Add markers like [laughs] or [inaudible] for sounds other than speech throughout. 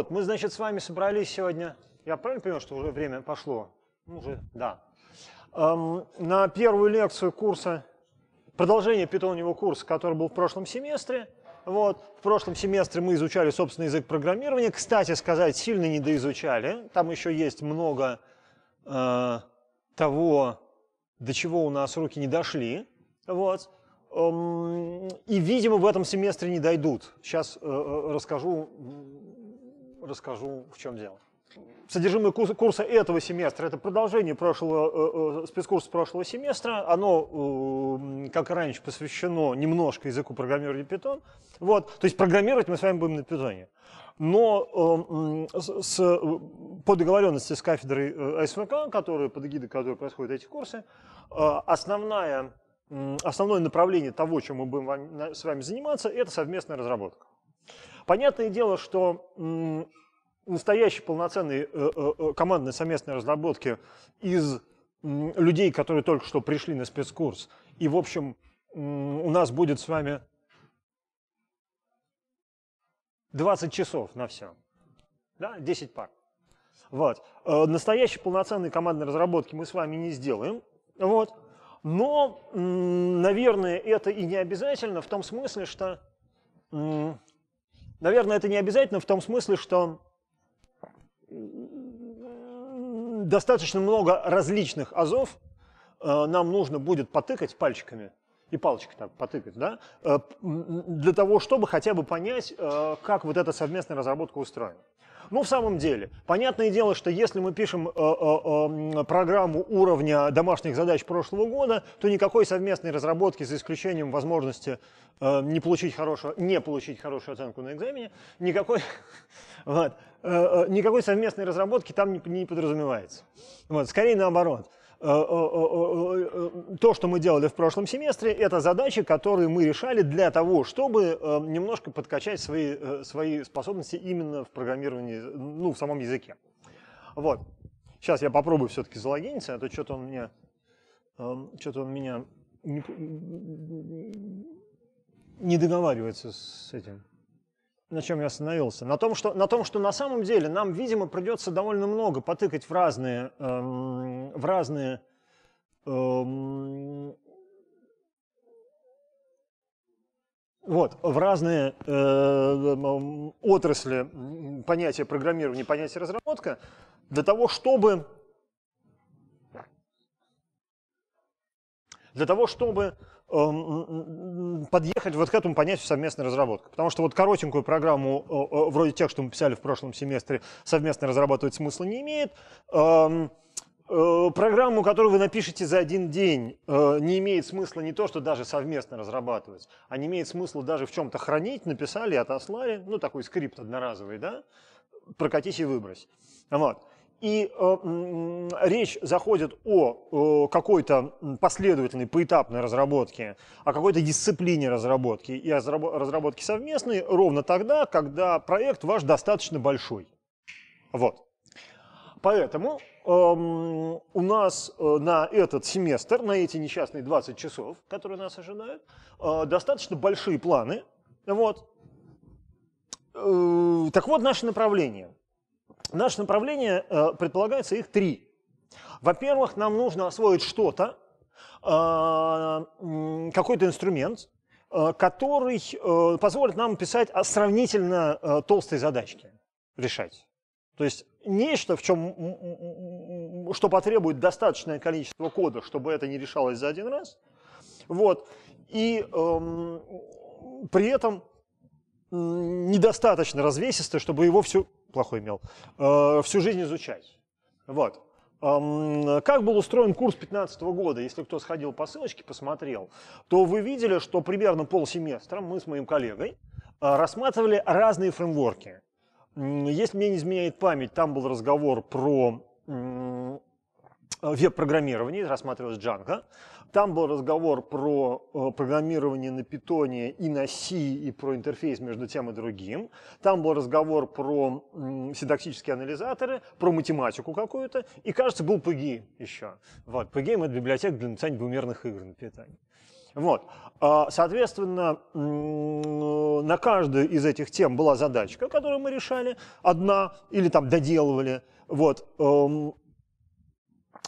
вот, мы, значит, с вами собрались сегодня, я правильно понимаю, что уже время пошло? Ну Уже, да. Эм, на первую лекцию курса, продолжение питоньего курса, который был в прошлом семестре. Вот, в прошлом семестре мы изучали собственный язык программирования. Кстати сказать, сильно недоизучали. Там еще есть много э, того, до чего у нас руки не дошли. Вот. Эм, и, видимо, в этом семестре не дойдут. Сейчас э, э расскажу расскажу, в чем дело. Содержимое курса этого семестра – это продолжение прошлого, э, э, спецкурса прошлого семестра. Оно, э, как и раньше, посвящено немножко языку программирования Python. Вот. То есть программировать мы с вами будем на Python. Но с, по договоренности с кафедрой СВК, которая, под эгидой которой происходят эти курсы, основная, основное направление того, чем мы будем с вами заниматься, это совместная разработка. Понятное дело, что настоящей полноценной э, э, э, командной совместной разработки из людей, которые только что пришли на спецкурс. И, в общем, у нас будет с вами 20 часов на все. Да, 10 пар. Вот. Настоящей полноценной командной разработки мы с вами не сделаем. Вот. Но, наверное, это и не обязательно в том смысле, что... Наверное, это не обязательно в том смысле, что достаточно много различных азов э, нам нужно будет потыкать пальчиками и палочкой там потыкать, да, э, для того, чтобы хотя бы понять, э, как вот эта совместная разработка устроена. Ну, в самом деле, понятное дело, что если мы пишем э -э программу уровня домашних задач прошлого года, то никакой совместной разработки, за исключением возможности не получить хорошего, не получить хорошую оценку на экзамене, никакой, [laughs] вот, Э, э, никакой совместной разработки там не, подразумевается. Вот, скорее наоборот. Э, то, что мы делали в прошлом семестре, это задачи, которые мы решали для того, чтобы немножко подкачать свои, свои способности именно в программировании, ну, в самом языке. Вот. Сейчас я попробую все-таки залогиниться, а то что-то он мне, эм, Что-то он меня не, не договаривается с этим на чем я остановился? На том, что на, том, что на самом деле нам, видимо, придется довольно много потыкать в разные, эм, в разные эм, вот, в разные э, эм, отрасли понятия программирования, понятия разработка, для того, чтобы для того, чтобы Эм, подъехать вот к этому понятию совместной разработки. Потому что вот коротенькую программу, э, э, вроде тех, что мы писали в прошлом семестре, совместно разрабатывать смысла не имеет. Эм, э, программу, которую вы напишете за один день, не имеет смысла не то, что даже совместно разрабатывать, а не имеет смысла даже в чем-то хранить, написали, отослали, ну такой скрипт одноразовый, да, прокатись и выбрось. Вот и э, речь заходит о э, какой-то последовательной, поэтапной разработке, о какой-то дисциплине разработки и о разработке совместной ровно тогда, когда проект ваш достаточно большой. Вот. Поэтому э, у нас э, на этот семестр, на эти несчастные 20 часов, которые нас ожидают, э, достаточно большие планы. Вот. Э, так вот, наше направление – Наше направление, э, предполагается их три. Во-первых, нам нужно освоить что-то, э, какой-то инструмент, э, который позволит нам писать сравнительно толстые задачки, решать. То есть нечто, в чем, что потребует достаточное количество кода, чтобы это не решалось за один раз. Вот. И эм, при этом недостаточно развесисто, чтобы его все плохой мел, э, всю жизнь изучать. Вот. Как был устроен курс 2015 года, если кто сходил по ссылочке, посмотрел, то вы видели, что примерно полсеместра мы с моим коллегой э, рассматривали разные фреймворки. Если мне не изменяет память, там был разговор про Э, веб-программировании, рассматривалась Django. Там был разговор про э, программирование на питоне и на C, и про интерфейс между тем и другим. Там был разговор про синтаксические анализаторы, про математику какую-то. И, кажется, был PG еще. Вот. PG — это библиотека для написания двумерных игр на питоне. Вот. А, соответственно, на каждую из этих тем была задачка, которую мы решали, одна или там доделывали. Вот. Эм,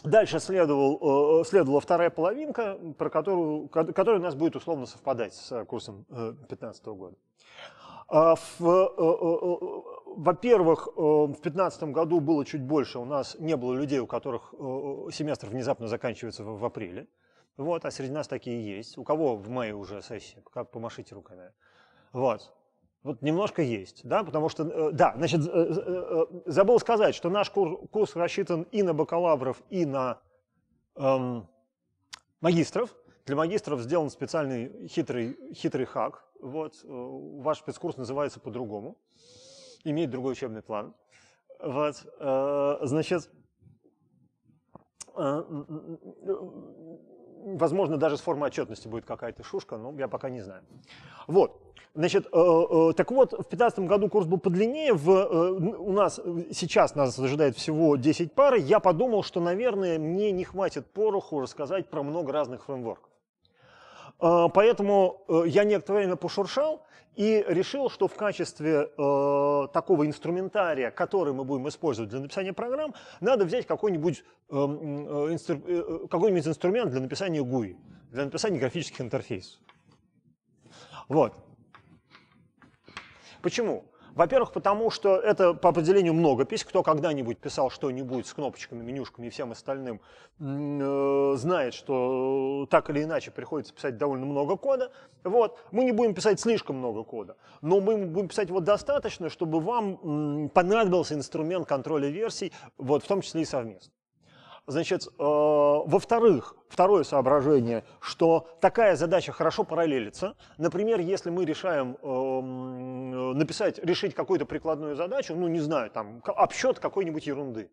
Дальше следовал, э, э, следовала вторая половинка, про которую, которая у нас будет условно совпадать с э, курсом 2015 года. А, во-первых, в 2015 году было чуть больше, у нас не было людей, у которых семестр внезапно заканчивается в апреле. Вот, а среди нас такие есть. У кого в мае уже сессия? Как помашите руками. Вот. Вот немножко есть, да, потому что, э, да, значит, э, э, забыл сказать, что наш курс, рассчитан и на бакалавров, и на эм, магистров. Для магистров сделан специальный хитрый, хитрый хак. Вот, ваш спецкурс называется по-другому, имеет другой учебный план. Вот, э, значит, Возможно, даже с формой отчетности будет какая-то шушка, но я пока не знаю. Вот. Значит, э, э, так вот, в 2015 году курс был подлиннее. В, э, у нас сейчас нас ожидает всего 10 пар. Я подумал, что, наверное, мне не хватит пороху рассказать про много разных фреймворков. А, поэтому э, я некоторое время пошуршал и решил, что в качестве э, такого инструментария, который мы будем использовать для написания программ, надо взять какой-нибудь э, инстру, э, э какой инструмент для написания GUI, для написания графических интерфейсов. Вот. Почему? Во-первых, потому что это по определению много писем. Кто когда-нибудь писал что-нибудь с кнопочками, менюшками и всем остальным, э, знает, что э, так или иначе приходится писать довольно много кода. Вот. Мы не будем писать слишком много кода, но мы будем писать вот достаточно, чтобы вам понадобился инструмент контроля версий, вот, в том числе и совместно. Значит, э, во-вторых, второе соображение, что такая задача хорошо параллелится. Например, если мы решаем э, написать, решить какую-то прикладную задачу, ну, не знаю, там, обсчет какой-нибудь ерунды,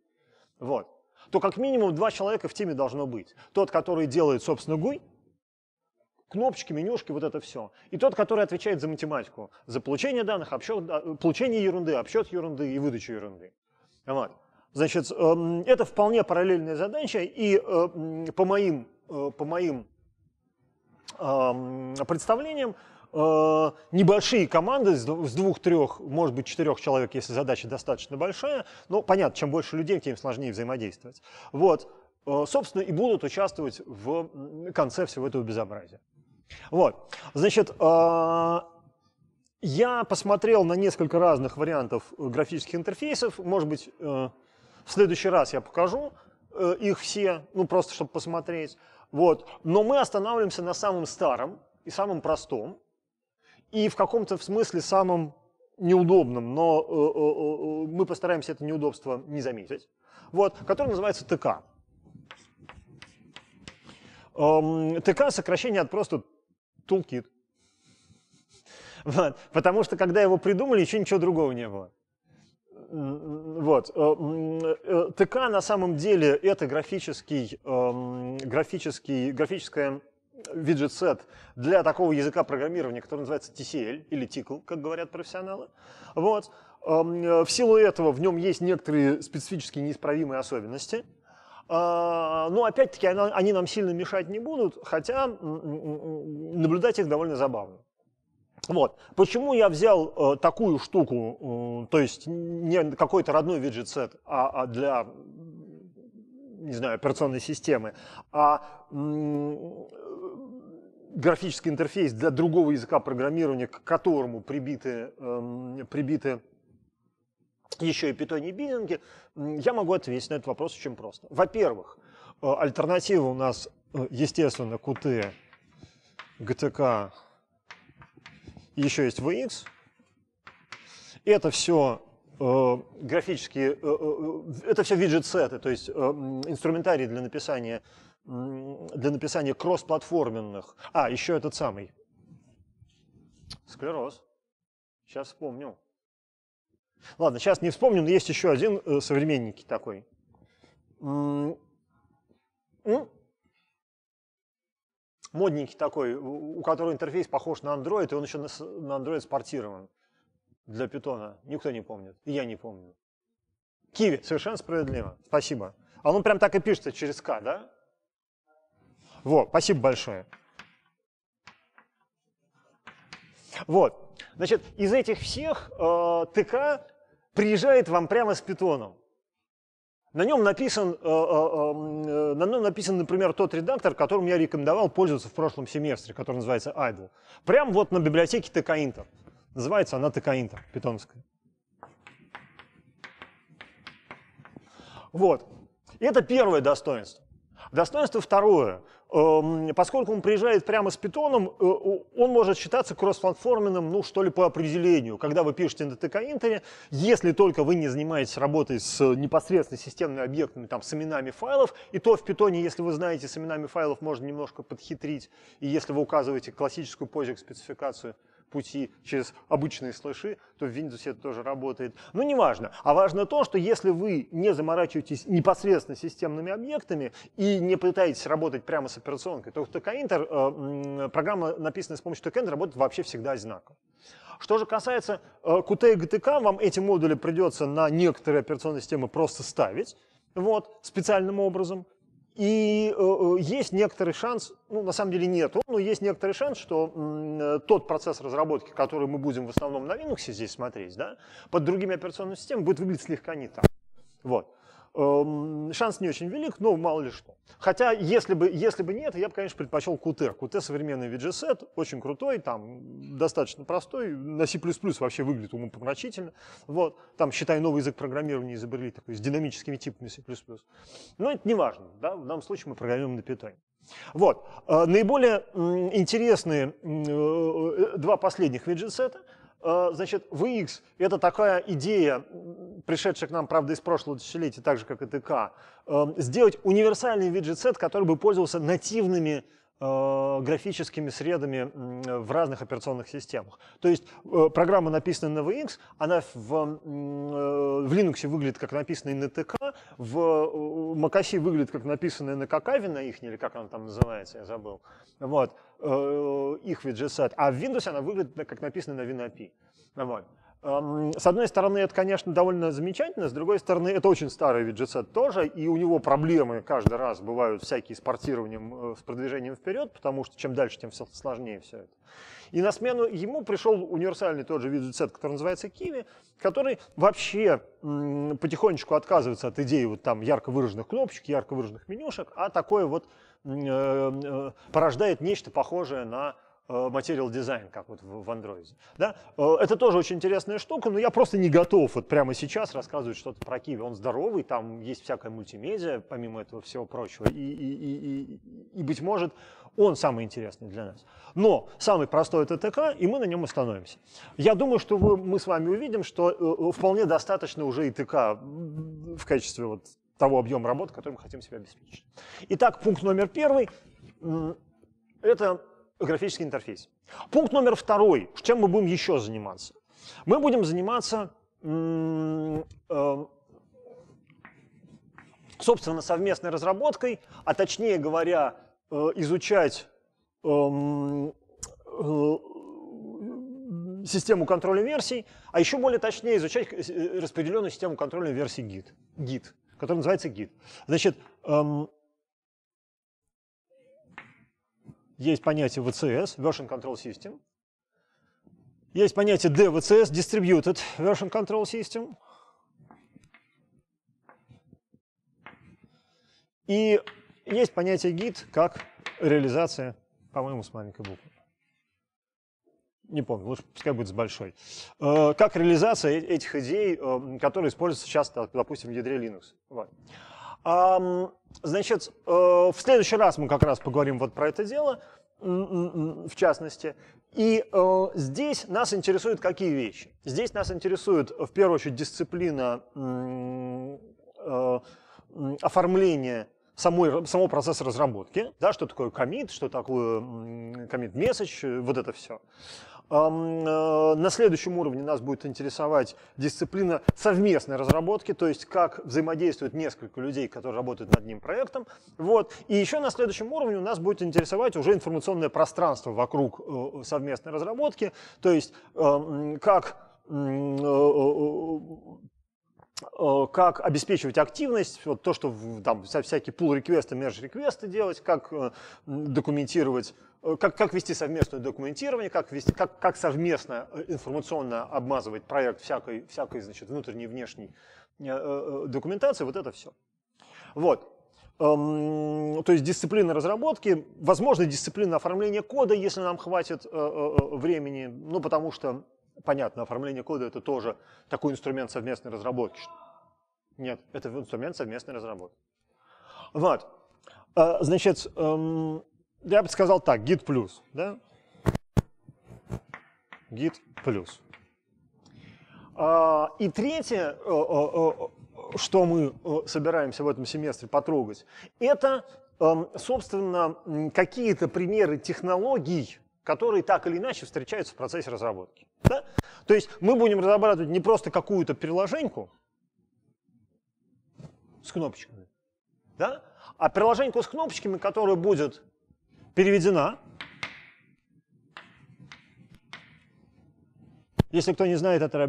вот, то как минимум два человека в теме должно быть. Тот, который делает, собственно, гуй, кнопочки, менюшки, вот это все. И тот, который отвечает за математику, за получение данных, обсчет, получение ерунды, обсчет ерунды и выдачу ерунды. Вот. Значит, эм, это вполне параллельная задача, и э, по моим, э, по моим эм, представлениям, Э, небольшие команды с двух-трех, может быть, четырех человек, если задача достаточно большая. Но понятно, чем больше людей, тем сложнее взаимодействовать. Вот, э, собственно, и будут участвовать в конце всего этого безобразия. Вот, значит, э, я посмотрел на несколько разных вариантов графических интерфейсов. Может быть, в следующий раз я покажу их все, ну просто чтобы посмотреть. Вот. Но мы останавливаемся на самом старом и самом простом и в каком-то смысле самым неудобным, но э, э, э, мы постараемся это неудобство не заметить, вот, который называется ТК. Эм, ТК – сокращение от просто Toolkit. Вот, потому что, когда его придумали, еще ничего другого не было. Вот. ТК на самом деле это графический, эм, графический, графическая виджет-сет для такого языка программирования, который называется TCL или TICL, как говорят профессионалы. Вот. Эм, э, в силу этого в нем есть некоторые специфические неисправимые особенности. А, Но ну, опять-таки они нам сильно мешать не будут, хотя наблюдать их довольно забавно. Вот. Почему я взял э, такую штуку, э, то есть не какой-то родной виджет-сет а, а для не знаю, операционной системы, а графический интерфейс для другого языка программирования, к которому прибиты, эм, прибиты еще и Python и биллинги, я могу ответить на этот вопрос очень просто. Во-первых, э, альтернатива у нас, э, естественно, QT, GTK, еще есть VX. Это все э, графические, это все виджет-сеты, то есть инструментарий для написания для написания кроссплатформенных. А, еще этот самый. Склероз. Сейчас вспомню. Ладно, сейчас не вспомню, но есть еще один э, современник такой. М ну, Модненький такой, у которого интерфейс похож на Android, и он еще на, на Android спортирован для питона. Никто не помнит. И я не помню. Киви, совершенно справедливо. Спасибо. А он прям так и пишется через К, да? Вот, спасибо большое. Вот, значит, из этих всех э, ТК приезжает вам прямо с питоном. На нем, написан, э, э, э, на нем написан, например, тот редактор, которым я рекомендовал пользоваться в прошлом семестре, который называется Idle. Прям вот на библиотеке ТК-Интер. Называется она ТК-Интер, питоновская. Вот. Это первое достоинство. Достоинство второе. Эм, поскольку он приезжает прямо с питоном, э, он может считаться кроссплатформенным, ну, что ли, по определению. Когда вы пишете на ТК-интере, если только вы не занимаетесь работой с э, непосредственно системными объектами, там, с именами файлов, и то в питоне, если вы знаете, с именами файлов можно немножко подхитрить, и если вы указываете классическую POSIX спецификацию – пути через обычные слэши, то в Windows это тоже работает. Но ну, не важно. А важно то, что если вы не заморачиваетесь непосредственно системными объектами и не пытаетесь работать прямо с операционкой, то TKinter, э, программа, написанная с помощью TKinter, работает вообще всегда одинаково. Что же касается Qt э, и GTK, вам эти модули придется на некоторые операционные системы просто ставить вот, специальным образом, и э, э, есть некоторый шанс, ну на самом деле нет, но есть некоторый шанс, что э, тот процесс разработки, который мы будем в основном на Linux здесь смотреть, да, под другими операционными системами будет выглядеть слегка не так. Вот. Эм, шанс не очень велик, но мало ли что. Хотя, если бы, если бы нет, я бы, конечно, предпочел Qt. Qt современный виджесет, очень крутой, там достаточно простой, на C++ вообще выглядит умопомрачительно. Вот. Там, считай, новый язык программирования изобрели такой с динамическими типами C++. Но это не важно, да? в данном случае мы программируем на Python. Вот. Э, наиболее интересные э, э, два последних виджесета — Э, значит, VX – это такая идея, пришедшая к нам, правда, из прошлого тысячелетия, так же, как и ТК, эм, сделать универсальный виджет-сет, который бы пользовался нативными Э, графическими средами в разных операционных системах. То есть э, программа, написанная на VX, она в, э, в Linux выглядит как написанная на ТК, в MacOS выглядит как написанная на Какаве, на их, или как она там называется, я забыл. Вот, их виджет А в Windows она выглядит как написанная на WinAPI. Вот. С одной стороны, это, конечно, довольно замечательно, с другой стороны, это очень старый виджетсет тоже, и у него проблемы каждый раз бывают всякие с портированием, э, с продвижением вперед, потому что чем дальше, тем все сложнее все это. И на смену ему пришел универсальный тот же виджетсет, который называется Kiwi, который вообще потихонечку отказывается от идеи вот там ярко выраженных кнопочек, ярко выраженных менюшек, а такое вот э, э, порождает нечто похожее на Material э, Design, как вот в Android. Да? Э, это тоже очень интересная штука, но я просто не готов вот прямо сейчас рассказывать что-то про Kiwi. Он здоровый, там есть всякая мультимедиа, помимо этого всего прочего, и, и, и, и, и быть может, он самый интересный для нас. Но самый простой это ТК, и мы на нем остановимся. Я думаю, что вы, мы с вами увидим, что э, вполне достаточно уже и ТК в качестве вот того объема работы, который мы хотим себе обеспечить. Итак, пункт номер первый – это графический интерфейс. Пункт номер второй. Чем мы будем еще заниматься? Мы будем заниматься, эм, собственно, совместной разработкой, а точнее говоря, э, изучать эм, э, систему контроля версий, а еще более точнее изучать э, распределенную систему контроля версий Git, Git который называется Git. Значит, эм, есть понятие VCS, Version Control System. Есть понятие DVCS, Distributed Version Control System. И есть понятие Git как реализация, по-моему, с маленькой буквы. Не помню, лучше пускай будет с большой. Э, как реализация этих идей, э, которые используются часто, допустим, в ядре Linux. Вот. Значит, э, в следующий раз мы как раз поговорим вот про это дело, в частности. И э, здесь нас интересуют какие вещи? Здесь нас интересует, э, в первую очередь, дисциплина оформления самой, самого процесса разработки, да, что такое комит, что такое комит месседж, вот это все. Э, на следующем уровне нас будет интересовать дисциплина совместной разработки, то есть как взаимодействуют несколько людей, которые работают над одним проектом. Вот. И еще на следующем уровне нас будет интересовать уже информационное пространство вокруг э, совместной разработки, то есть как э, как обеспечивать активность, вот то, что там всякие pull реквесты merge реквесты делать, как документировать Э, как, как вести совместное документирование, как, вести, как, как совместно э, информационно обмазывать проект всякой, всякой значит, внутренней и внешней э, документации, вот это все. Вот. Эм, то есть дисциплина разработки, возможно, дисциплина оформления кода, если нам хватит времени, ну потому что, понятно, оформление кода это тоже такой инструмент совместной разработки. Нет, это инструмент совместной разработки. Вот. Значит, эм, я бы сказал так, гид плюс, да? Гид плюс. А, и третье, э, э, э, что мы собираемся в этом семестре потрогать, это, эм, собственно, какие-то примеры технологий, которые так или иначе встречаются в процессе разработки. Да? То есть мы будем разрабатывать не просто какую-то приложеньку с кнопочками, да? а приложеньку с кнопочками, которая будет переведена. Если кто не знает, это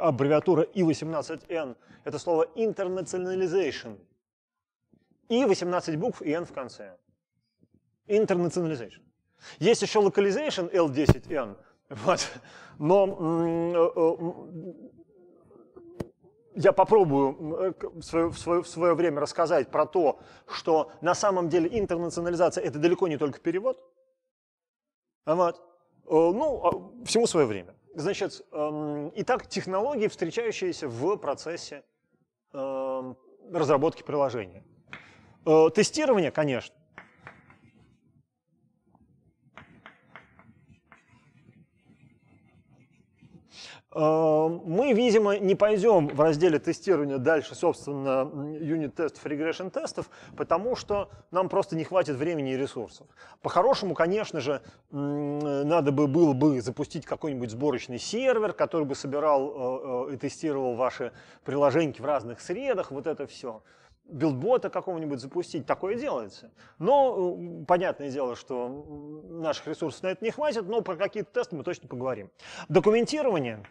аббревиатура И18Н. Это слово internationalization. И 18 букв и N в конце. Internationalization. Есть еще localization L10N. Вот. Но э, э, я попробую э, в свое, в, свое, в свое время рассказать про то, что на самом деле интернационализация – это далеко не только перевод. А вот. Э, ну, а, всему свое время. Значит, эм, итак, технологии, встречающиеся в процессе эм, разработки приложения. Э, тестирование, конечно. Эм, мы, видимо, не пойдем в разделе тестирования дальше, собственно, unit тестов regression тестов потому что нам просто не хватит времени и ресурсов. По-хорошему, конечно же, надо бы было бы запустить какой-нибудь сборочный сервер, который бы собирал э, э, и тестировал ваши приложения в разных средах, вот это все билдбота какого-нибудь запустить, такое делается. Но э, понятное дело, что наших ресурсов на это не хватит, но про какие-то тесты мы точно поговорим. Документирование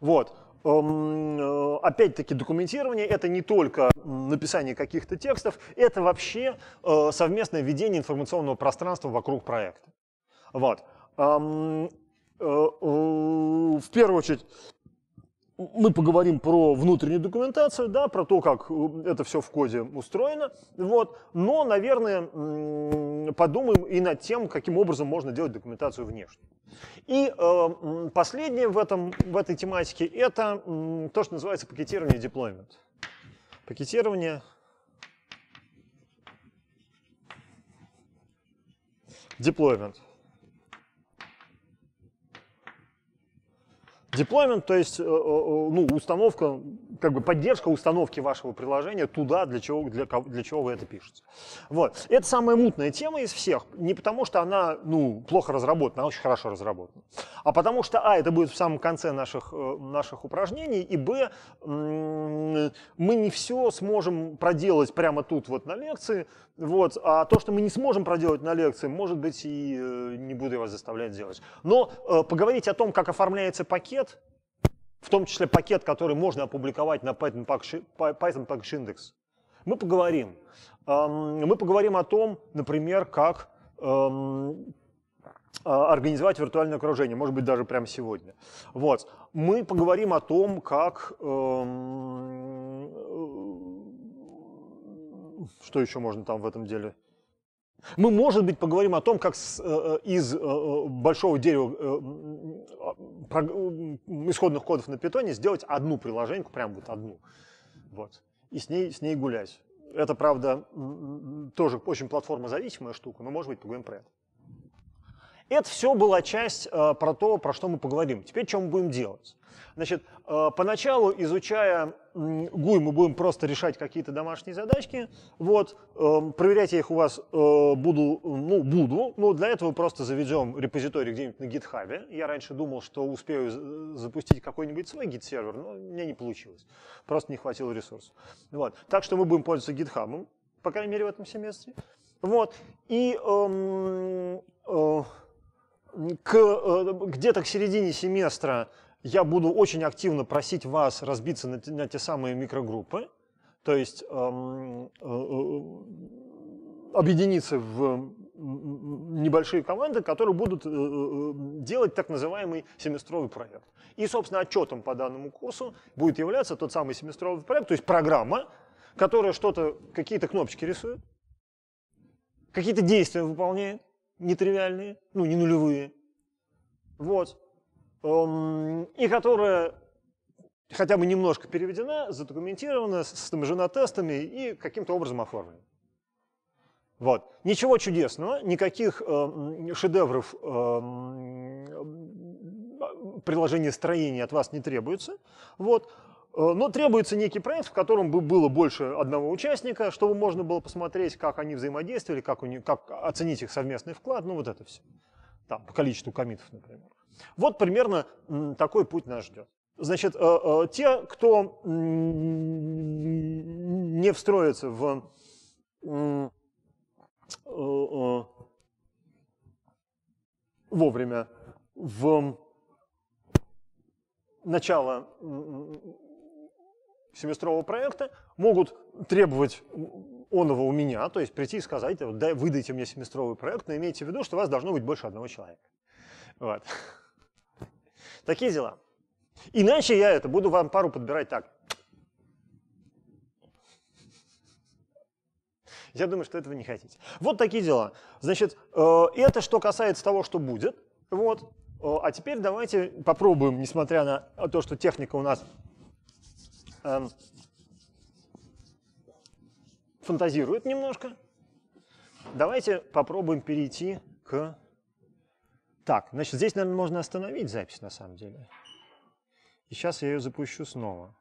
Вот. Эм, э, опять-таки, документирование – это не только написание каких-то текстов, это вообще э, совместное ведение информационного пространства вокруг проекта. Вот. Эм, э, в первую очередь, мы поговорим про внутреннюю документацию, да, про то, как э, это все в коде устроено, вот, но, наверное, подумаем и над тем, каким образом можно делать документацию внешнюю. И э, последнее в, этом, в этой тематике – это то, что называется пакетирование deployment. Пакетирование deployment – Деплоймент, то есть э, э, э, ну, установка, как бы поддержка установки вашего приложения туда, для чего, для, для чего вы это пишете. Вот. Это самая мутная тема из всех. Не потому, что она ну, плохо разработана, она очень хорошо разработана. А потому что, а, это будет в самом конце наших, наших упражнений, и, б, мы не все сможем проделать прямо тут вот на лекции, вот. а то, что мы не сможем проделать на лекции, может быть, и не буду я вас заставлять делать. Но поговорить о том, как оформляется пакет, пакет, в том числе пакет, который можно опубликовать на Python Package Index, мы поговорим. Эм, мы поговорим о том, например, как эм, а, организовать виртуальное окружение, может быть, даже прямо сегодня. Вот. Мы поговорим о том, как... Эм, э, что еще можно там в этом деле мы, может быть, поговорим о том, как с, э, э, из э, большого дерева про, исходных кодов на питоне сделать одну приложеньку, прям вот одну. Вот. И с ней, с ней гулять. Это, правда, тоже очень платформозависимая штука, но, может быть, поговорим про это. Это все была часть э, про то, про что мы поговорим. Теперь что мы будем делать? Значит, э, поначалу, изучая э, ГУИ, мы будем просто решать какие-то домашние задачки. Вот, э, проверять я их у вас э, буду, ну, буду, но для этого просто заведем репозиторий где-нибудь на GitHub. Я раньше думал, что успею запустить какой-нибудь свой гит-сервер, но у меня не получилось. Просто не хватило ресурсов. Вот. Так что мы будем пользоваться гитхабом, по крайней мере, в этом семестре. Вот. И эм, э, к, э, где-то к середине семестра я буду очень активно просить вас разбиться на, на те самые микрогруппы, то есть эм, э, э объединиться в небольшие команды, которые будут э, делать так называемый семестровый проект. И, собственно, отчетом по данному курсу будет являться тот самый семестровый проект, то есть программа, которая что-то, какие-то кнопочки рисует, какие-то действия выполняет, нетривиальные, ну, не нулевые. Вот. Эм, и которая хотя бы немножко переведена, задокументирована с этими же тестами и каким-то образом оформлена. Вот. Ничего чудесного, никаких эм, эм, э, шедевров э, приложения строения от вас не требуется. Вот. Э, но требуется некий проект, в котором бы было больше одного участника, чтобы можно было посмотреть, как они взаимодействовали, как, у них, как оценить их совместный вклад, ну вот это все. Там, по количеству комитов, например. Вот примерно такой путь нас ждет. Значит, э, э, те, кто не встроится в вовремя в начало семестрового проекта, могут требовать оного у меня, то есть прийти и сказать, да, выдайте мне семестровый проект, но имейте в виду, что у вас должно быть больше одного человека. Вот. [laughs] Такие дела. Иначе я это буду вам пару подбирать так. Я думаю, что этого не хотите. Вот такие дела. Значит, э, это что касается того, что будет. Вот. Э, а теперь давайте попробуем, несмотря на то, что техника у нас Эм, фантазирует немножко. Давайте попробуем перейти к... Так, значит, здесь, наверное, можно остановить запись на самом деле. И сейчас я ее запущу снова.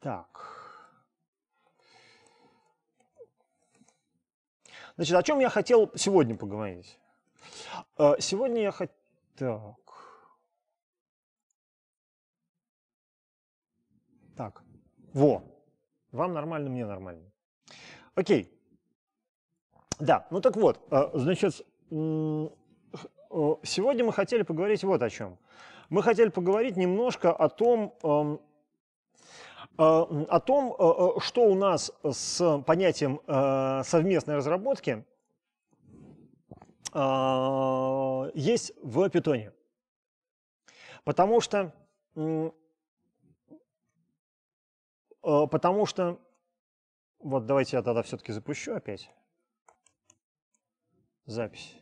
Так. Значит, о чем я хотел сегодня поговорить? Э, сегодня я хотел... Так. Так, во. Вам нормально, мне нормально. Окей. Да, ну так вот, э, значит, э, сегодня мы хотели поговорить вот о чем. Мы хотели поговорить немножко о том, эм, э, о том, что у нас с понятием совместной разработки есть в питоне. Потому что Э, потому что... Вот давайте я тогда все-таки запущу опять запись.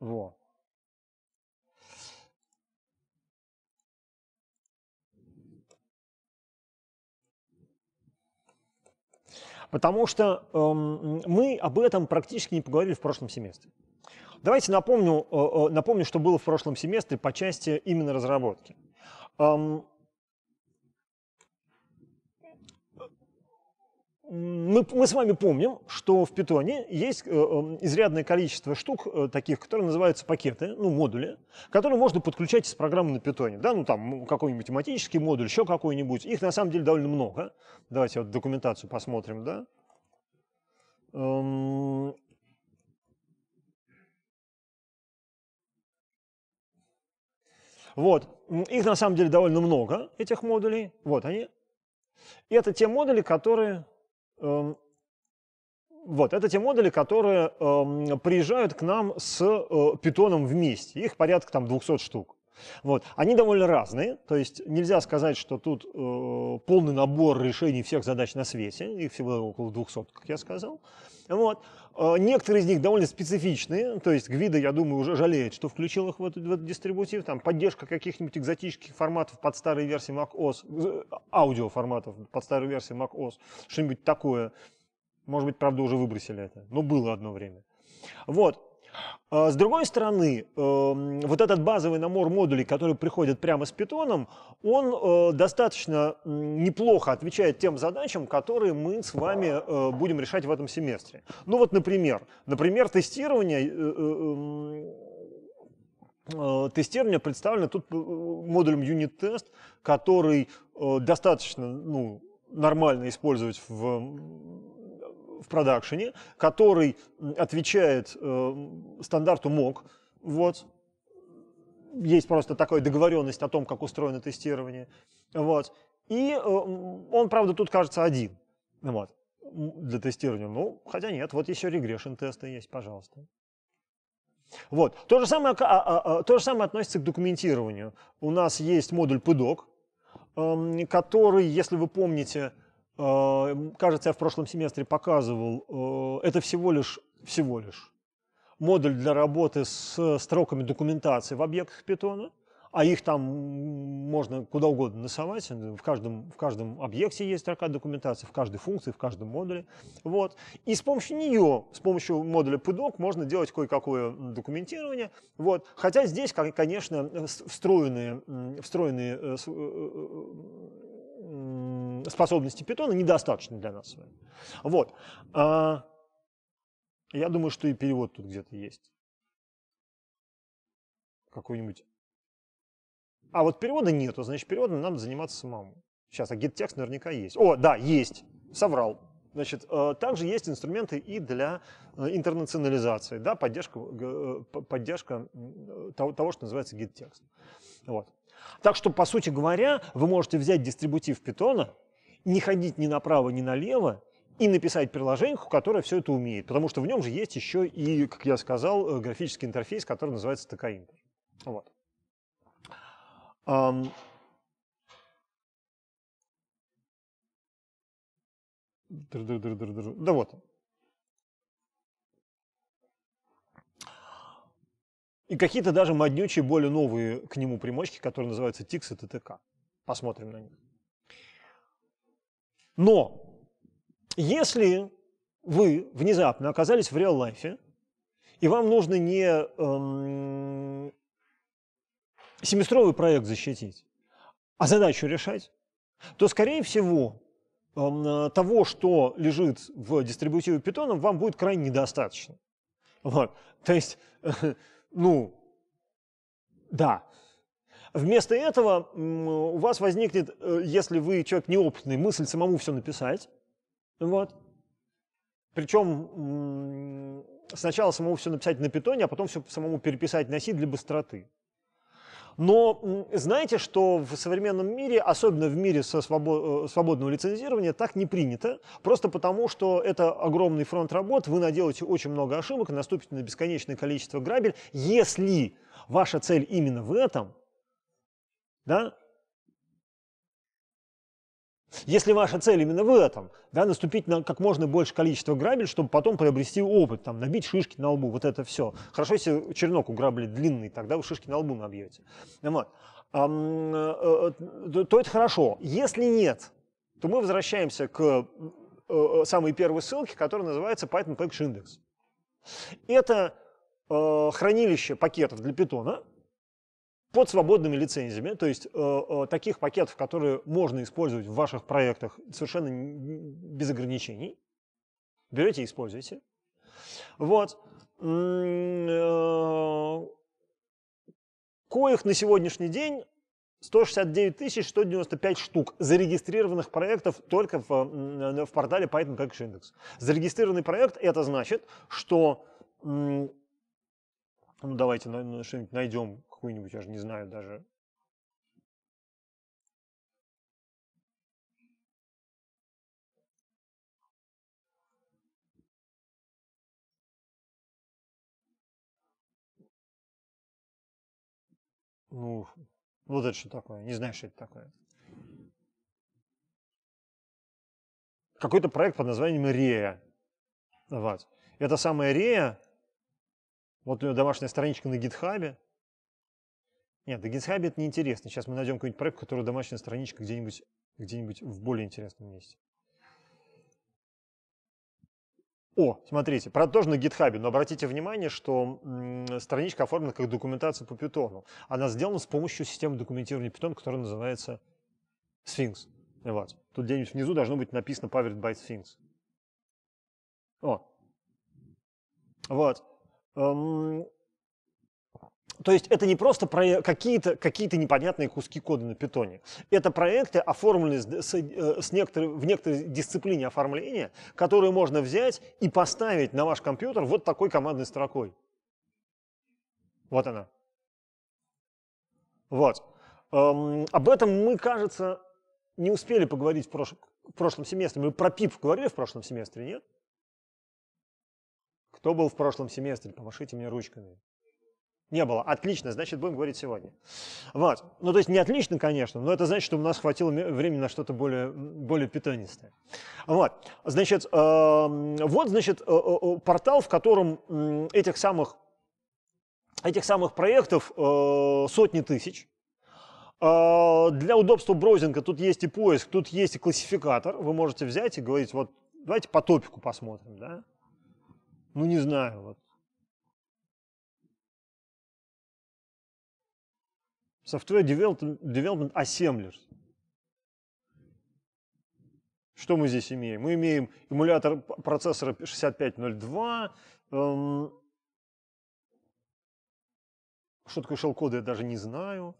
Во. Потому что эм, мы об этом практически не поговорили в прошлом семестре. Давайте напомню, э, э напомню, что было в прошлом семестре по части именно разработки мы, мы с вами помним, что в питоне есть э, эм, изрядное количество штук э, таких, которые называются пакеты, ну, модули, которые можно подключать из программы на питоне. Да, ну, там какой-нибудь математический модуль, еще какой-нибудь. Их на самом деле довольно много. Давайте вот документацию посмотрим, да. Эм. Вот. Их на самом деле довольно много, этих модулей. Вот они. И это те модули, которые... Эм, вот, это те модули, которые э, приезжают к нам с э, питоном вместе. Их порядка там 200 штук. Вот. Они довольно разные, то есть нельзя сказать, что тут э, полный набор решений всех задач на свете, их всего около 200, как я сказал. Вот. Э, некоторые из них довольно специфичные, то есть Гвида, я думаю, уже жалеет, что включил их в этот, в этот дистрибутив, там поддержка каких-нибудь экзотических форматов под старые версии macOS, э, аудиоформатов под старые версии macOS, что-нибудь такое. Может быть, правда, уже выбросили это, но было одно время. Вот, а, с другой стороны, эм, вот этот базовый набор модулей, который приходит прямо с питоном, он э, достаточно неплохо отвечает тем задачам, которые мы с вами э, будем решать в этом семестре. Ну вот, например, например, тестирование э, тестирование представлено тут модулем юнит-тест, который достаточно ну, нормально использовать в в продакшене, который отвечает э, стандарту МОК. Вот. Есть просто такая договоренность о том, как устроено тестирование. Вот. И э, он, правда, тут кажется один вот, для тестирования. Ну, хотя нет, вот еще регрешн тесты есть, пожалуйста. Вот. То же, самое, а, а, а, то же самое относится к документированию. У нас есть модуль PDOC, эм, который, если вы помните, Э, кажется, я в прошлом семестре показывал, э, это всего лишь, всего лишь модуль для работы с строками документации в объектах питона, а их там можно куда угодно насовать, э, в каждом, в каждом объекте есть строка документации, в каждой функции, в каждом модуле. Вот. И с помощью нее, с помощью модуля PDOC можно делать кое-какое документирование. Вот. Хотя здесь, конечно, встроенные, встроенные способности питона недостаточно для нас с вами. Вот. А, я думаю, что и перевод тут где-то есть. Какой-нибудь. А вот перевода нету, значит, переводом нам заниматься самому. Сейчас, а гид-текст наверняка есть. О, да, есть. Соврал. Значит, э, также есть инструменты и для э, интернационализации, да, поддержка, э, поддержка того, того что называется гид-текст. Вот. Так что, по сути говоря, вы можете взять дистрибутив питона, не ходить ни направо, ни налево, и написать приложение, которое все это умеет. Потому что в нем же есть еще и, как я сказал, э, графический интерфейс, который называется TKIMP. Вот. Да вот. И какие-то даже моднючие, более новые к нему примочки, которые называются TIX и ТТК. Посмотрим на них. Но если вы внезапно оказались в реал-лайфе, и вам нужно не эм, семестровый проект защитить, а задачу решать, то, скорее всего, эм, э, того, что лежит в дистрибутиве Python, вам будет крайне недостаточно. Вот. То есть, э, [laughs] ну, да, Вместо этого у вас возникнет, э, если вы человек неопытный, мысль самому все написать. Вот. Причем сначала самому все написать на питоне, а потом все самому переписать на си для быстроты. Но знаете, что в современном мире, особенно в мире со свобод... Э, свободного лицензирования, так не принято. Просто потому, что это огромный фронт работ, вы наделаете очень много ошибок, наступите на бесконечное количество грабель. Если ваша цель именно в этом, да? Если ваша цель именно в этом, да, наступить на как можно больше количество грабель, чтобы потом приобрести опыт, там, набить шишки на лбу, вот это все. Хорошо, если черенок у грабли длинный, тогда вы шишки на лбу набьете. Вот. Э, э, то это хорошо. Если нет, то мы возвращаемся к э, самой первой ссылке, которая называется Python Package Index. Это хранилище пакетов для питона, под свободными лицензиями, то есть э, э, таких пакетов, которые можно использовать в ваших проектах совершенно без ограничений, берете и используете. Вот. Э, коих на сегодняшний день 169 195 штук зарегистрированных проектов только в, в портале Python Package Index. Зарегистрированный проект – это значит, что ну, давайте что-нибудь найдем какую-нибудь, я же не знаю даже. Ну, вот это что такое? Не знаю, что это такое. Какой-то проект под названием Рея. Вот. Это самая Рея, вот у нее домашняя страничка на гитхабе. Нет, да GitHub это неинтересно. Сейчас мы найдем какой-нибудь проект, который домашняя страничка где-нибудь где, -нибудь, в более интересном месте. О, смотрите, правда, тоже на GitHub, но обратите внимание, что страничка оформлена как документация по питону. Она сделана с помощью системы документирования питона, которая называется Sphinx. Вот. Тут где-нибудь внизу должно быть написано Powered by Sphinx. О. Вот. Эм, то есть это не просто про какие-то какие непонятные куски кода на питоне. Это проекты, оформленные с, э, с некоторой, в некоторой дисциплине оформления, которые можно взять и поставить на ваш компьютер вот такой командной строкой. Вот она. Вот. Эм, об этом мы, кажется, не успели поговорить в, прош... в прошлом семестре. Мы про пип говорили в прошлом семестре, нет? Кто был в прошлом семестре? Помашите мне ручками. Не было. Отлично, значит, будем говорить сегодня. Вот. Ну, то есть не отлично, конечно, но это значит, что у нас хватило времени на что-то более, более питонистое. Вот. Значит, эм, вот, значит, э, э, э, портал, в котором этих самых, этих самых проектов сотни тысяч. для удобства браузинга тут есть и поиск, тут есть и классификатор. Вы можете взять и говорить, вот, давайте по топику посмотрим, да? Ну, не знаю, вот Software Development, development Assemblers. Что мы здесь имеем? Мы имеем эмулятор процессора 6502. Эм, что такое шелкоды я даже не знаю.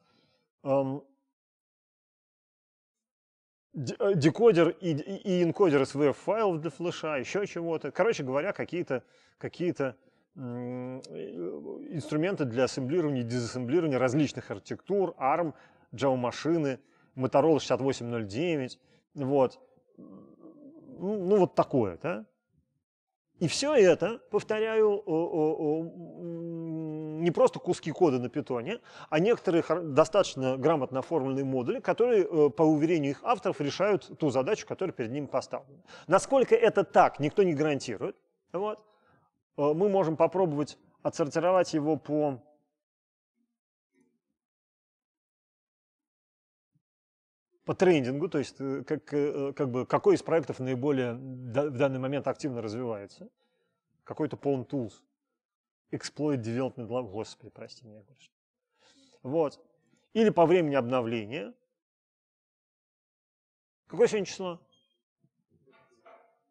Эм, э, декодер и, и, и энкодер SVF файлов для флеша, еще чего-то. Короче говоря, какие-то какие, -то, какие -то Э, инструменты для ассемблирования и дезассемблирования различных архитектур, ARM, Java-машины, Motorola 6809, вот. Ну, ну вот такое, да? И все это, повторяю, не просто куски кода на питоне, а некоторые достаточно грамотно оформленные модули, которые, э, по уверению их авторов, решают ту задачу, которая перед ним поставлена. Насколько это так, никто не гарантирует. Вот. Э, мы можем попробовать отсортировать его по по трендингу, то есть э, как, э, как бы, какой из проектов наиболее в данный момент активно развивается. Какой-то полон tools. Exploit Development Lab, господи, прости меня, конечно. Вот. Или по времени обновления. Какое сегодня число?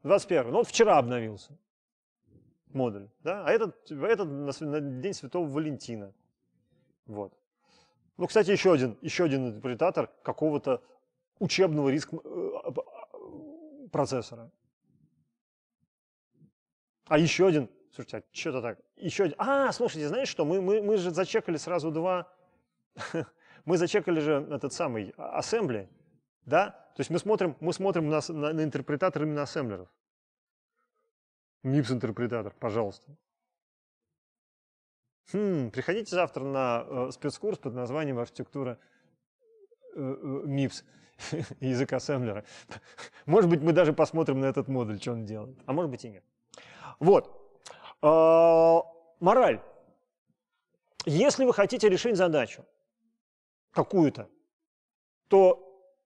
21. Ну вот вчера обновился модуль, да, а этот, этот на, на День Святого Валентина. Вот. Ну, кстати, еще один, еще один интерпретатор какого-то учебного риск э, а, а, процессора. А еще один, слушайте, а что-то так, еще один, а, слушайте, знаете, что, мы, мы, мы же зачекали сразу два, [laughs] мы зачекали же этот самый а, ассембли, да, то есть мы смотрим, мы смотрим на, на, на интерпретатор именно ассемблеров. MIPS-интерпретатор, пожалуйста. Хм, приходите завтра на э, спецкурс под названием «Архитектура э, э, MIPS» [laughs] язык ассемблера. [laughs] Может быть, мы даже посмотрим на этот модуль, что он делает. А может быть и нет. Вот. А, мораль. Если вы хотите решить задачу какую-то, то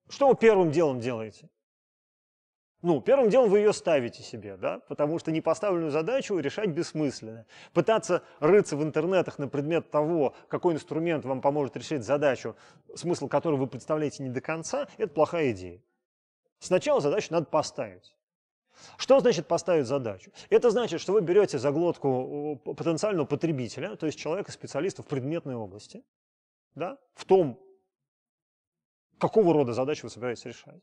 что вы первым делом делаете? Ну, первым делом вы ее ставите себе, да, потому что непоставленную задачу решать бессмысленно. Пытаться рыться в интернетах на предмет того, какой инструмент вам поможет решить задачу, смысл которой вы представляете не до конца, это плохая идея. Сначала задачу надо поставить. Что значит поставить задачу? Это значит, что вы берете за глотку потенциального потребителя, то есть человека-специалиста в предметной области, да, в том, какого рода задачу вы собираетесь решать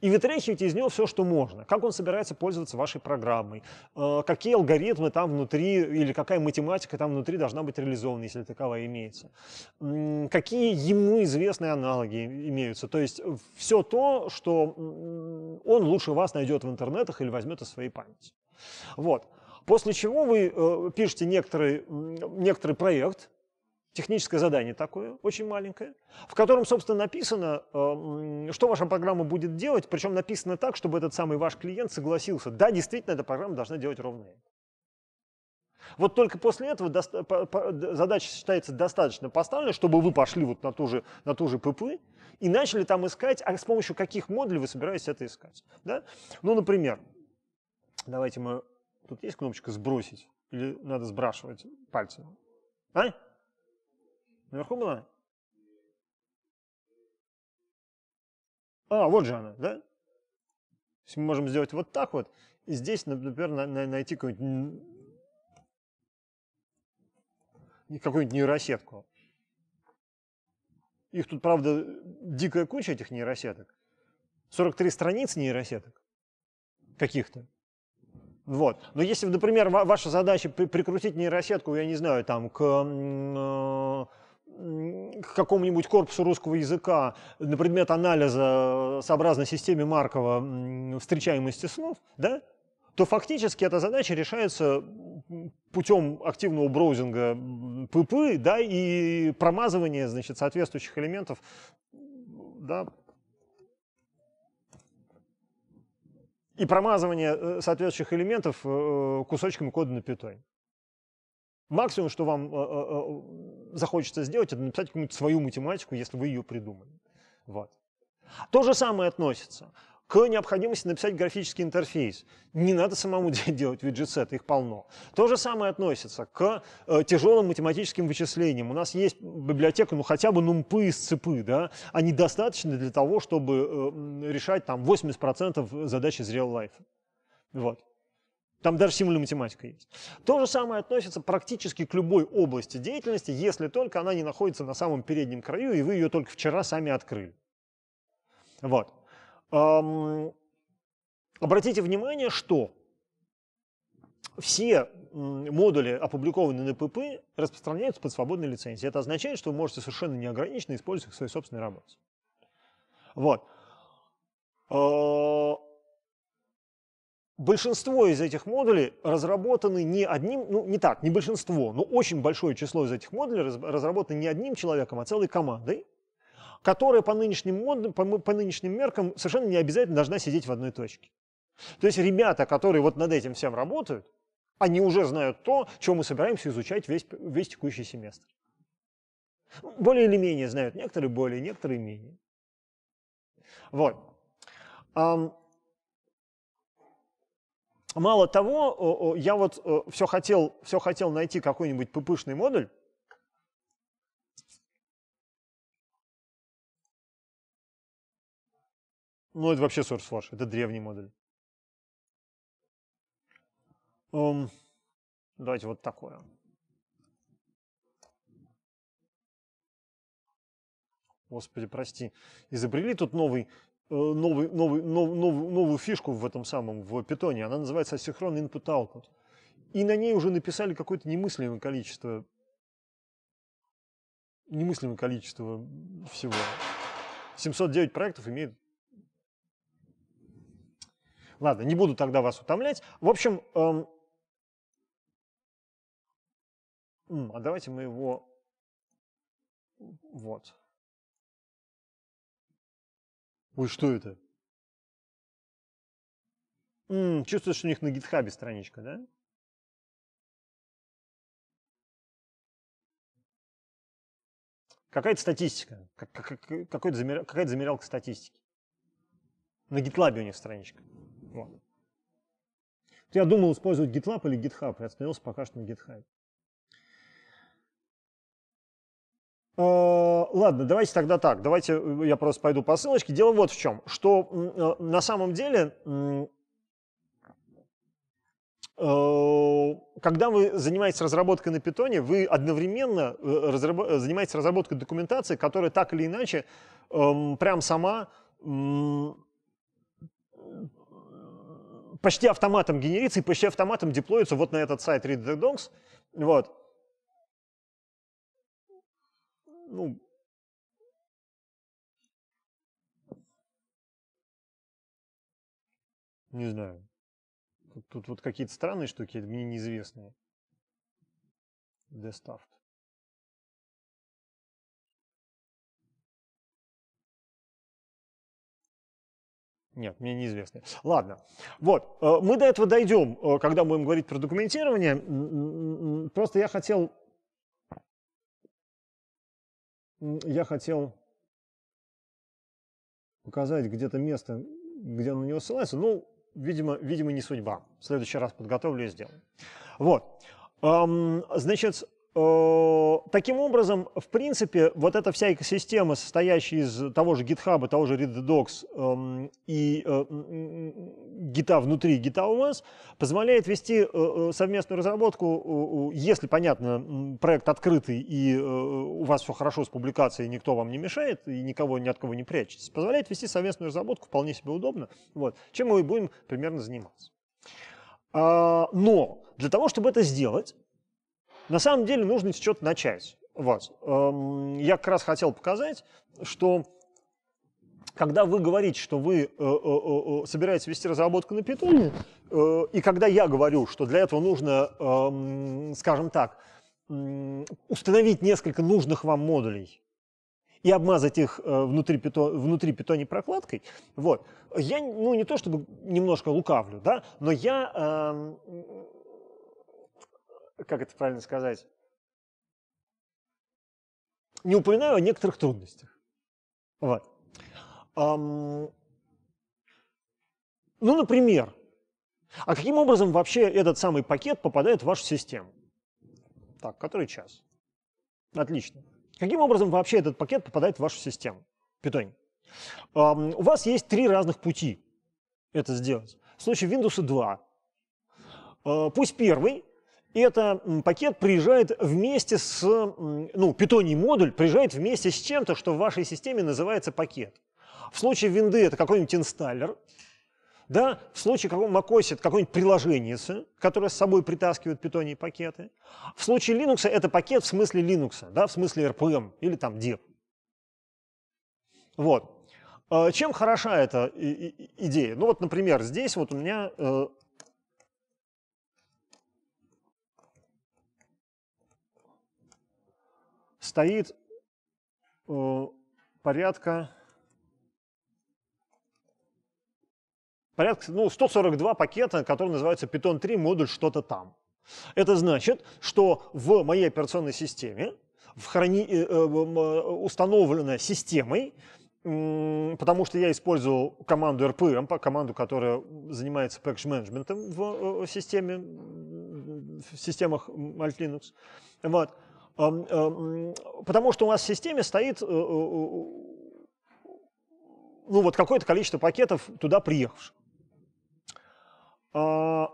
и вытряхиваете из него все, что можно. Как он собирается пользоваться вашей программой, э, какие алгоритмы там внутри или какая математика там внутри должна быть реализована, если таковая имеется. Какие ему известные аналоги имеются. То есть э, все то, что он лучше вас найдет в интернетах или возьмет из своей памяти. Вот. После чего вы э, пишете некоторый, некоторый проект, техническое задание такое, очень маленькое, в котором, собственно, написано, э, что ваша программа будет делать, причем написано так, чтобы этот самый ваш клиент согласился. Да, действительно, эта программа должна делать ровно это. Вот только после этого задача считается достаточно поставленной, чтобы вы пошли вот на ту же, на ту же ПП и начали там искать, а с помощью каких модулей вы собираетесь это искать. Да? Ну, например, давайте мы... Тут есть кнопочка «сбросить» или надо сбрашивать пальцем? А? Наверху была? А, вот же она, да? То есть мы можем сделать вот так вот, и здесь, например, на, на, найти какую-нибудь какую нейросетку. Их тут, правда, дикая куча этих нейросеток. 43 страниц нейросеток каких-то. Вот. Но если, например, ваша задача прикрутить нейросетку, я не знаю, там, к э, к какому-нибудь корпусу русского языка на предмет анализа э, сообразно системе Маркова встречаемости слов, да, то фактически эта задача решается путем активного броузинга ПП да, и промазывания значит, соответствующих элементов да, и промазывание э, соответствующих элементов э, кусочками кода на питоне. Максимум, что вам э, э, э, захочется сделать, это написать какую-нибудь свою математику, если вы ее придумали. Вот. То же самое относится к необходимости написать графический интерфейс. Не надо самому [laughs] делать виджетсеты, их полно. То же самое относится к тяжелым математическим вычислениям. У нас есть библиотека, ну хотя бы нумпы из цепы, да, они достаточны для того, чтобы решать там 80% задач из реал-лайфа. Вот. Там даже символьная математика есть. То же самое относится практически к любой области деятельности, если только она не находится на самом переднем краю, и вы ее только вчера сами открыли. Вот. Обратите внимание, что все модули, опубликованные на ПП, распространяются под свободной лицензией. Это означает, что вы можете совершенно неограниченно использовать их в своей собственной работе. Вот. А, Большинство из этих модулей разработаны не одним, ну не так, не большинство, но очень большое число из этих модулей разработаны не одним человеком, а целой командой, которая по нынешним, модулям, по, по нынешним меркам совершенно не обязательно должна сидеть в одной точке. То есть ребята, которые вот над этим всем работают, они уже знают то, чем мы собираемся изучать весь, весь текущий семестр. Более или менее знают, некоторые более, некоторые менее. Вот. Мало того, я вот все хотел, все хотел найти какой-нибудь пупышный модуль, Ну, это вообще SourceForge, это древний модуль. Um, давайте вот такое. Господи, прости. Изобрели тут новый Э, новый, новый, нов, нов, новую фишку в этом самом, в питоне. Она называется асинхронный input-output. И на ней уже написали какое-то немыслимое количество немыслимое количество всего. 709 проектов имеет Ладно, не буду тогда вас утомлять. В общем, эм... а давайте мы его... Вот. Ой, что это? М-м, чувствуешь, что у них на гитхабе страничка, да? Какая-то статистика, какой-то замер, какая-то замерялка статистики. На GitLab у них страничка. Вот. Я думал использовать GitLab или GitHub, я остановился пока что на GitHub. Э, ладно, давайте тогда так. Давайте э, я просто пойду по ссылочке. Дело вот в чем, что э, на самом деле, когда вы занимаетесь разработкой на питоне, вы одновременно занимаетесь разработкой документации, которая так или иначе эм, прям сама почти автоматом генерится и почти автоматом деплоится вот на этот сайт ReadDogs. Вот. ну, не знаю. Тут, тут вот какие-то странные штуки, это мне неизвестные. Дестафт. Нет, мне неизвестно. Ладно. Вот, э, мы до этого дойдем, э, когда будем говорить про документирование. Просто я хотел я хотел показать где-то место, где он на него ссылается. Ну, видимо, видимо, не судьба. В следующий раз подготовлю и сделаю. Вот. Значит, Таким образом, в принципе, вот эта вся экосистема, состоящая из того же GitHub, того же ReadDocs эм, и э, гита внутри гита OS, позволяет вести э, э, совместную разработку, если, понятно, проект открытый и у вас все хорошо с публикацией, никто вам не мешает и никого ни от кого не прячется, позволяет вести совместную разработку вполне себе удобно, вот, чем мы и будем примерно заниматься. А, но для того, чтобы это сделать, на самом деле нужно с чего-то начать. Вот. Эм, я как раз хотел показать, что когда вы говорите, что вы э, э, э, собираетесь вести разработку на питоне, и когда я говорю, что для этого нужно, эм, скажем так, установить несколько нужных вам модулей и обмазать их внутри, пито, внутри питоне прокладкой, вот, я, ну, не то чтобы немножко лукавлю, да, но я эм, как это правильно сказать, не упоминаю о некоторых трудностях. Вот. Um, ну, например, а каким образом вообще этот самый пакет попадает в вашу систему? Так, который час? Отлично. Каким образом вообще этот пакет попадает в вашу систему? Питонь. Um, у вас есть три разных пути это сделать. В случае Windows 2. Uh, а, пусть первый и этот пакет приезжает вместе с, ну, питоний модуль приезжает вместе с чем-то, что в вашей системе называется пакет. В случае винды это какой-нибудь инсталлер, да, в случае какого macOS это какое-нибудь приложение, которое с собой притаскивает питоний пакеты. В случае Linux это пакет в смысле Linux, да, в смысле RPM или там DEP. Вот. Э, чем хороша эта идея? Ну вот, например, здесь вот у меня э, стоит э, порядка, порядка ну, 142 пакета, который называется Python 3 модуль что-то там. Это значит, что в моей операционной системе в храни, э, э, установлена системой, потому что я использовал команду RPM, команду, которая занимается package менеджментом в системе, в системах Alt Linux. Вот. Потому что у нас в системе стоит э, э, э, ну, вот какое-то количество пакетов туда приехавших. А,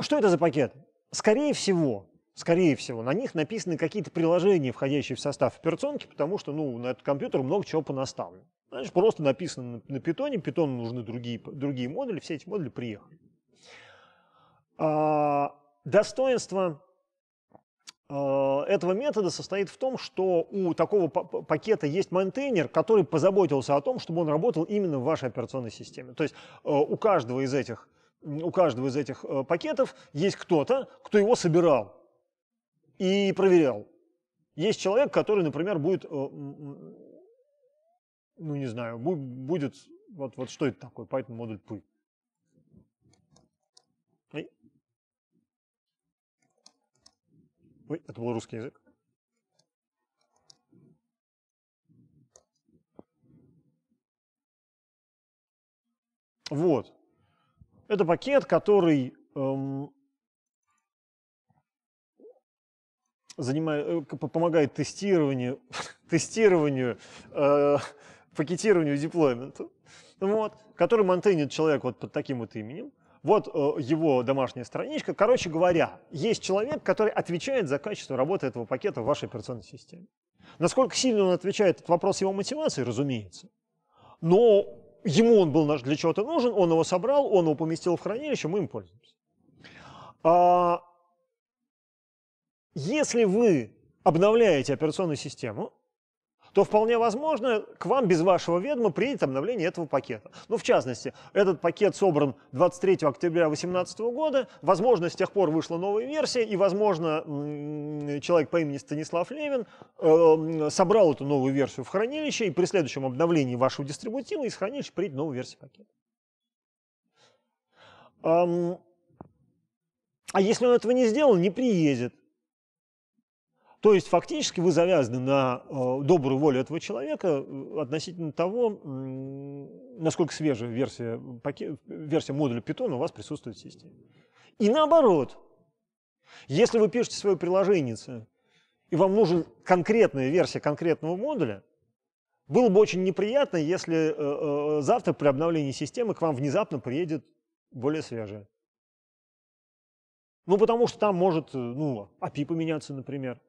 что это за пакет? Скорее всего, скорее всего, на них написаны какие-то приложения, входящие в состав операционки, потому что ну, на этот компьютер много чего понаставлено. Значит, просто написано на, на питоне, питону нужны другие, другие модули, все эти модули приехали. А, Достоинство э, этого метода состоит в том, что у такого пакета есть maintainer, который позаботился о том, чтобы он работал именно в вашей операционной системе. То есть э, у каждого из этих, у каждого из этих э, пакетов есть кто-то, кто его собирал и проверял. Есть человек, который, например, будет, ну не знаю, будет, вот, вот что это такое, Python модуль пы. Ой, это был русский язык. Вот. Это пакет, который эм, занимает, э, помогает тестированию, [laughs] тестированию э, пакетированию деплойменту, вот, который монтейнит человек вот под таким вот именем. Вот э, его домашняя страничка. Короче говоря, есть человек, который отвечает за качество работы этого пакета в вашей операционной системе. Насколько сильно он отвечает, это вопрос его мотивации, разумеется. Но ему он был для чего-то нужен, он его собрал, он его поместил в хранилище, мы им пользуемся. А, если вы обновляете операционную систему, то вполне возможно, к вам без вашего ведома принято обновление этого пакета. Ну, в частности, этот пакет собран 23 октября 2018 года, возможно, с тех пор вышла новая версия, и, возможно, человек по имени Станислав Левин э, собрал эту новую версию в хранилище, и при следующем обновлении вашего дистрибутива из хранилища придет новая версия пакета. А если он этого не сделал, не приедет. То есть фактически вы завязаны на э, добрую волю этого человека э, относительно того, насколько свежая версия, версия модуля Python у вас присутствует в системе. И наоборот, если вы пишете свое приложение, и вам нужна конкретная версия конкретного модуля, было бы очень неприятно, если э, завтра при обновлении системы к вам внезапно приедет более свежая. Ну, потому что там может, ну, API поменяться, например.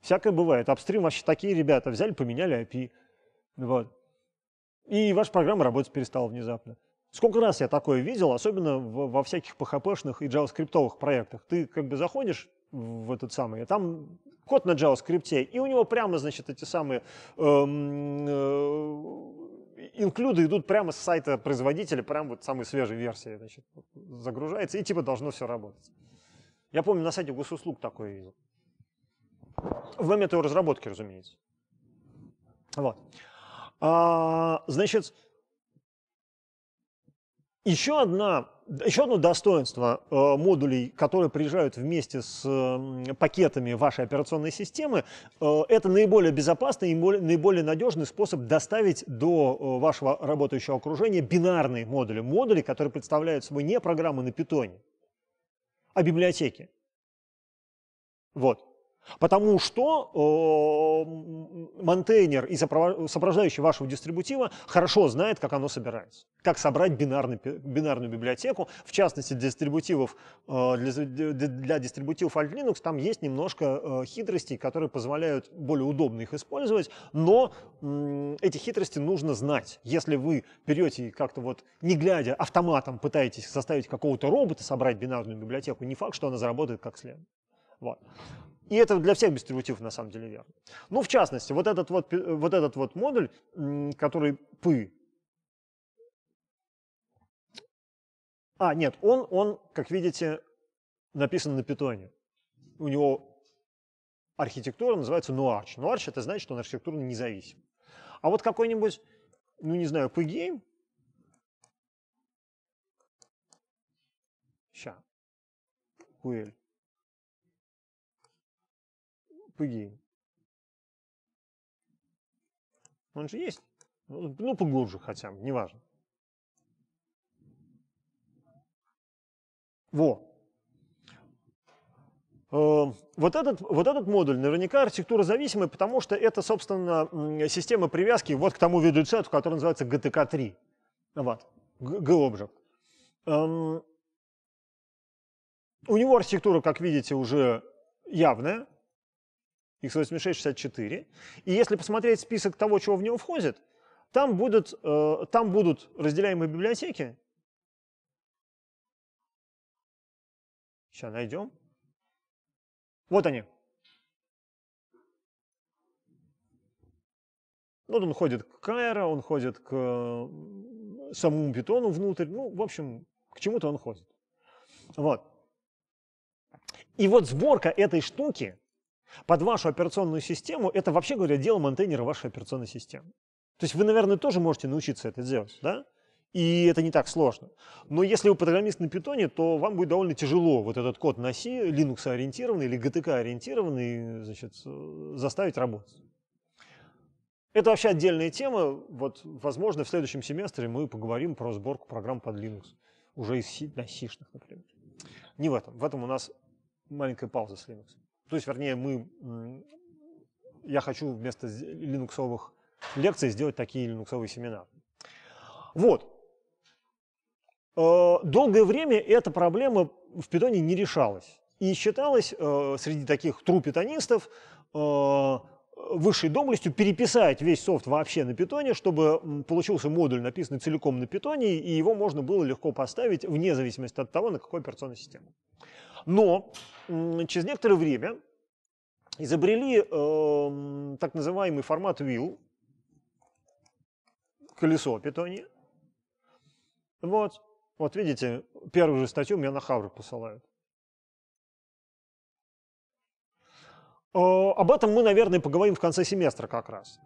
Всякое бывает. Апстрим вообще такие ребята. Взяли, поменяли API. Вот. И ваша программа работать перестала внезапно. Сколько раз я такое видел, особенно в, во всяких PHP-шных и JavaScript овых проектах. Ты как бы заходишь в этот самый, а там код на JavaScript, и у него прямо, значит, эти самые эм, э, инклюды идут прямо с сайта производителя, прям вот самой свежей версии, значит, загружается, и типа должно все работать. Я помню, на сайте госуслуг такое видел. В момент его разработки, разумеется. Вот. А, значит, еще, одна, еще одно достоинство э, модулей, которые приезжают вместе с э, пакетами вашей операционной системы, э, это наиболее безопасный и более, наиболее надежный способ доставить до э, вашего работающего окружения бинарные модули. Модули, которые представляют собой не программы на питоне, а библиотеки. Вот. Потому что э, монтейнер и сопровождающий вашего дистрибутива хорошо знает, как оно собирается. Как собрать бинарный, бинарную библиотеку. В частности, дистрибутивов, э, для, для дистрибутивов Alt Linux там есть немножко э, хитростей, которые позволяют более удобно их использовать. Но э, эти хитрости нужно знать. Если вы берете и как-то вот не глядя автоматом пытаетесь составить какого-то робота, собрать бинарную библиотеку, не факт, что она заработает как следует. Вот. И это для всех дистрибутивов на самом деле верно. Ну, в частности, вот этот вот, вот, этот вот модуль, который пы, а, нет, он, он, как видите, написан на питоне. У него архитектура называется нуарч. Нуарч это значит, что он архитектурно независим. А вот какой-нибудь, ну не знаю, pgame, Сейчас, QL, пыги. Он же есть. Ну, ну, поглубже хотя бы, неважно. Во. Эм, вот этот, вот этот модуль наверняка архитектура зависимая, потому что это, собственно, система привязки вот к тому виду сету, который называется GTK3. Вот, G-Object. Эм. У него архитектура, как видите, уже явная x86, 64. И если посмотреть список того, чего в него входит, там будут, э, там будут разделяемые библиотеки. Сейчас найдем. Вот они. Вот он ходит к Кайра, он ходит к самому питону внутрь. Ну, в общем, к чему-то он ходит. Вот. И вот сборка этой штуки под вашу операционную систему это вообще говоря дело монтейнера вашей операционной системы. То есть вы, наверное, тоже можете научиться это делать, да? И это не так сложно. Но если вы программист на питоне, то вам будет довольно тяжело вот этот код на C, Linux ориентированный или GTK ориентированный, значит, э, заставить работать. Это вообще отдельная тема. Вот, возможно, в следующем семестре мы поговорим про сборку программ под Linux. Уже из C, на C, например. Не в этом. В этом у нас маленькая пауза с Linux. То есть, вернее, мы, я хочу вместо линуксовых лекций сделать такие линуксовые семинары. Вот. Э, долгое время эта проблема в питоне не решалась. И считалось э, среди таких тру питонистов э, высшей доблестью переписать весь софт вообще на питоне, чтобы получился модуль, написанный целиком на питоне, и его можно было легко поставить вне зависимости от того, на какой операционной системе. Но через некоторое время изобрели э, так называемый формат wheel, колесо питания. Вот, вот видите, первую же статью меня на Хавр посылают. Э, об этом мы, наверное, поговорим в конце семестра как раз.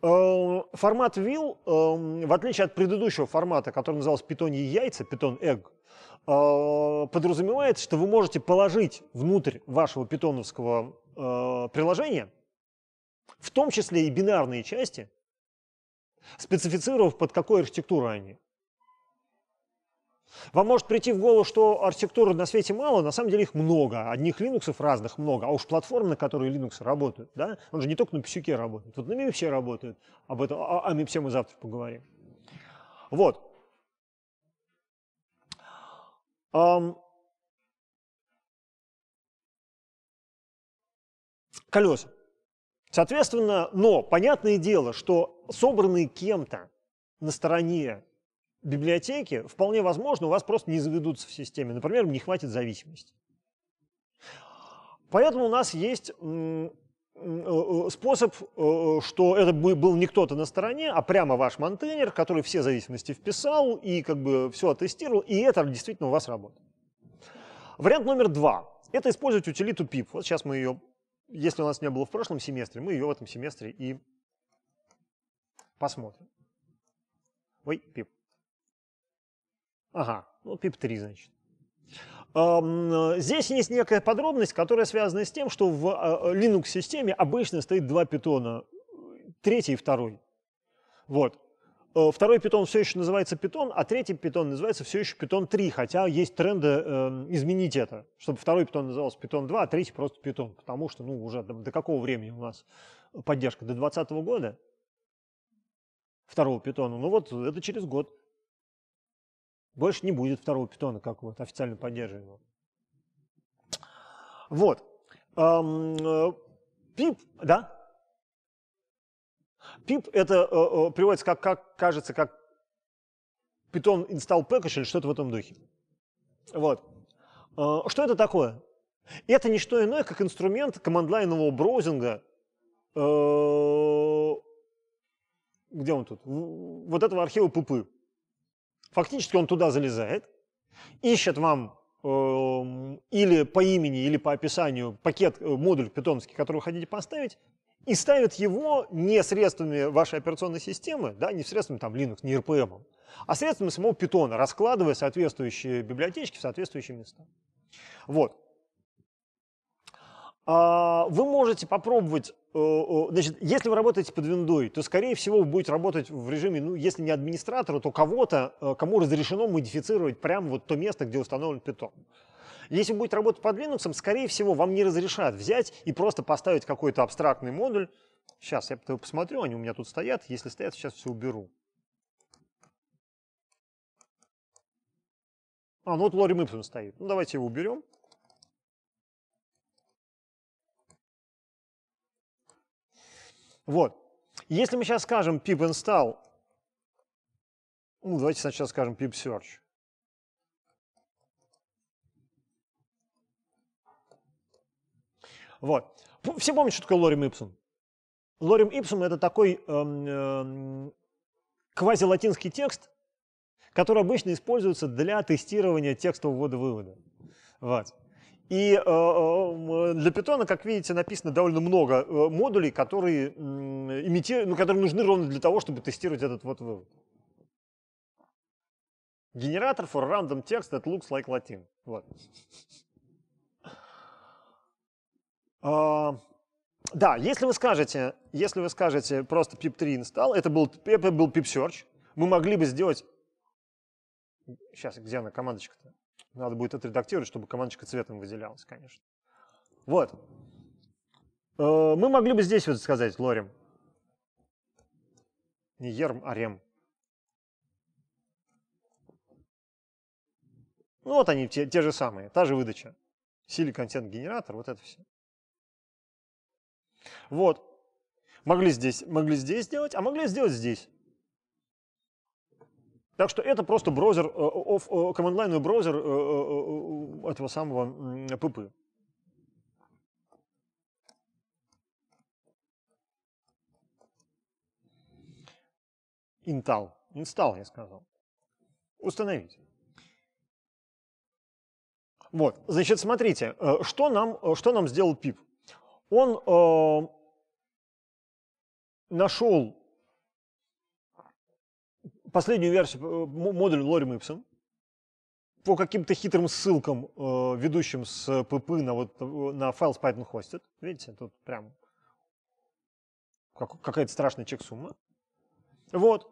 Эм, формат Will, эм, в отличие от предыдущего формата, который назывался «Питонье яйца», «Питон Egg, э, подразумевает, что вы можете положить внутрь вашего питоновского э, приложения, в том числе и бинарные части, специфицировав, под какую архитектуру они. Вам может прийти в голову, что архитектуры на свете мало, на самом деле их много. Одних Linux разных много. А уж платформ на которые Linux работают, да? он же не только на писюке работает, вот на все работают. Об этом, о, о все мы завтра поговорим. Вот. Um, колеса. Соответственно, но понятное дело, что собранные кем-то на стороне библиотеки, вполне возможно, у вас просто не заведутся в системе. Например, не хватит зависимости. Поэтому у нас есть э, способ, э, что это был не кто-то на стороне, а прямо ваш монтейнер, который все зависимости вписал и как бы все оттестировал, и это действительно у вас работает. Вариант номер два – это использовать утилиту pip. Вот сейчас мы ее, если у нас не было в прошлом семестре, мы ее в этом семестре и посмотрим. Ой, pip. Ага, ну пип 3, значит. Э, здесь есть некая подробность, которая связана с тем, что в э, Linux-системе обычно стоит два питона, третий и второй. Вот. Э, второй питон все еще называется питон, а третий питон называется все еще питон 3, хотя есть тренды э, изменить это, чтобы второй питон назывался питон 2, а третий просто питон, потому что, ну, уже до, до какого времени у нас поддержка? До 2020 года второго питона? Ну вот, это через год больше не будет второго питона как вот официально поддерживаемого. Вот. Э, пип, да? Пип это э, э, приводится, как, как кажется, как Питон install package или что-то в этом духе. Вот. Что это такое? Это не что иное, как инструмент командлайнового браузинга, где он тут? Вот этого архива пупы. Фактически он туда залезает, ищет вам эм, или по имени, или по описанию пакет, э, модуль питомский, который вы хотите поставить, и ставит его не средствами вашей операционной системы, да, не средствами там, Linux, не RPM, а средствами самого питона, раскладывая соответствующие библиотечки в соответствующие места. Вот. А, вы можете попробовать, э, значит, если вы работаете под виндой, то, скорее всего, вы будете работать в режиме, ну, если не администратора, то кого-то, э, кому разрешено модифицировать прямо вот то место, где установлен питон. Если вы будете работать под Linux, скорее всего, вам не разрешат взять и просто поставить какой-то абстрактный модуль. Сейчас я посмотрю, они у меня тут стоят. Если стоят, сейчас все уберу. А, ну вот Лорим Ипсон стоит. Ну, давайте его уберем. Вот. Если мы сейчас скажем pip install, ну, давайте сначала скажем pip search. Вот. Все помнят, что такое лорем ipsum? Лорем ipsum – это такой эм, эм, квазилатинский текст, который обычно используется для тестирования текстового ввода-вывода. Вот. И э, э, для питона, как видите, написано довольно много э, модулей, которые, имитируют, ну, которые нужны ровно для того, чтобы тестировать этот вот вывод. Генератор for random text that looks like Latin. Вот. Uh, да, если вы скажете, если вы скажете просто pip3 install, это был, это был pip search, мы могли бы сделать... Сейчас, где она, командочка-то? Надо будет отредактировать, чтобы командочка цветом выделялась, конечно. Вот. Э, мы могли бы здесь вот сказать лорем. Не ерм, а рем. Ну вот они, те, те же самые, та же выдача. Сили контент-генератор, вот это все. Вот. Могли здесь, могли здесь сделать, а могли сделать здесь. Так что это просто браузер, э, э, командлайновый браузер э, этого самого ПП. Интал. Инстал, я сказал. Установить. Вот, значит, смотрите, что нам, что нам сделал Пип? Он э, нашел последнюю версию, э, модуль Лорем Ипсом, по каким-то хитрым ссылкам, э, ведущим с PP на, вот, э, на файл с Python хостит. Видите, тут прям какая-то страшная чек-сумма. Вот.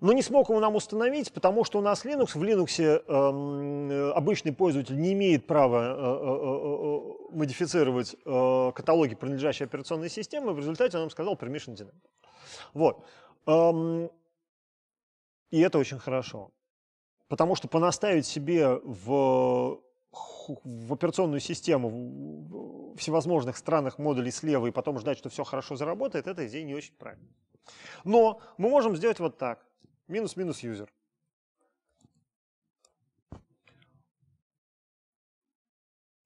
Но не смог его нам установить, потому что у нас Linux, в Linux э, обычный пользователь не имеет права э, э, модифицировать каталоги принадлежащие операционной системе в результате он нам сказал permission denied. Вот. Эм, и это очень хорошо. Потому что понаставить себе в, в операционную систему всевозможных странных модулей слева и потом ждать, что все хорошо заработает, это идея не очень правильно. Но мы можем сделать вот так. Минус-минус юзер.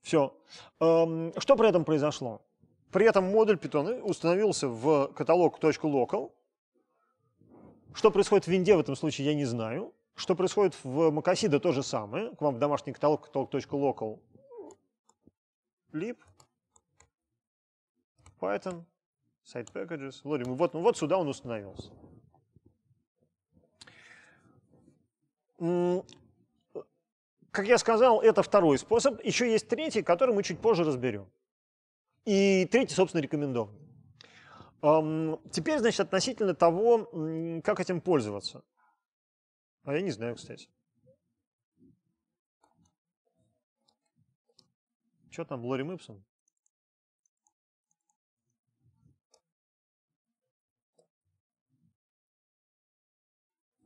Все. Эм, что при этом произошло? При этом модуль Python установился в каталог .local, что происходит в винде в этом случае, я не знаю. Что происходит в Макасида, то же самое. К вам в домашний каталог talk.local lib Python, site packages, ловим. Ну вот, ну вот сюда он установился. Как я сказал, это второй способ. Еще есть третий, который мы чуть позже разберем. И третий, собственно, рекомендованный. Теперь, значит, относительно того, как этим пользоваться. А я не знаю, кстати. Что там, Лори Мипсон?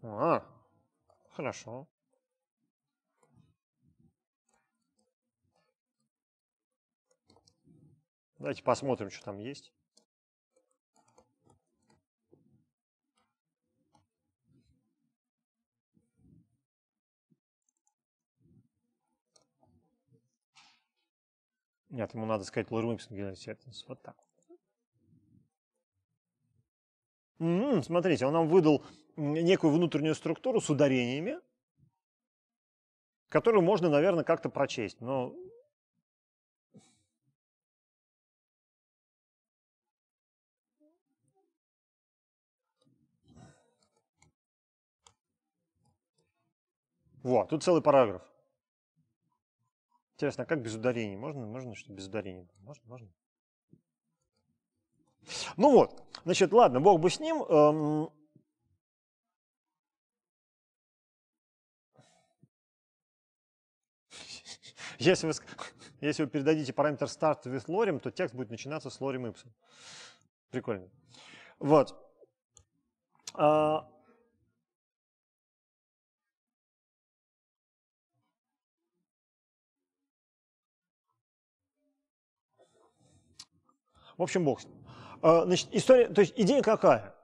А, хорошо. Давайте посмотрим, что там есть. Нет, ему надо сказать логарифмический генетический. Вот так. М-м, смотрите, он нам выдал некую внутреннюю структуру с ударениями, которую можно, наверное, как-то прочесть. Но Вот, тут целый параграф. Интересно, а как без ударений? Можно, можно, что без ударений? Можно, можно. Ну вот, значит, ладно, бог бы с ним. Эм... [laughs] Если вы, если вы передадите параметр start with lorem, то текст будет начинаться с lorem ipsum. Прикольно. Вот. А, В общем, бог а, Значит, история, то есть идея какая?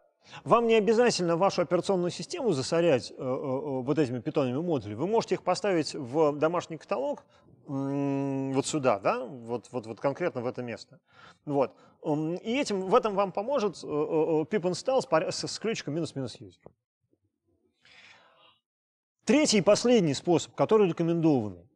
Вам не обязательно вашу операционную систему засорять э, э, э, вот этими питонными модулями. Вы можете их поставить в домашний каталог, вот сюда, да, вот, вот, вот конкретно в это место. Вот. И этим, в этом вам поможет pip install с, с ключиком минус-минус user. Третий и последний способ, который рекомендованный,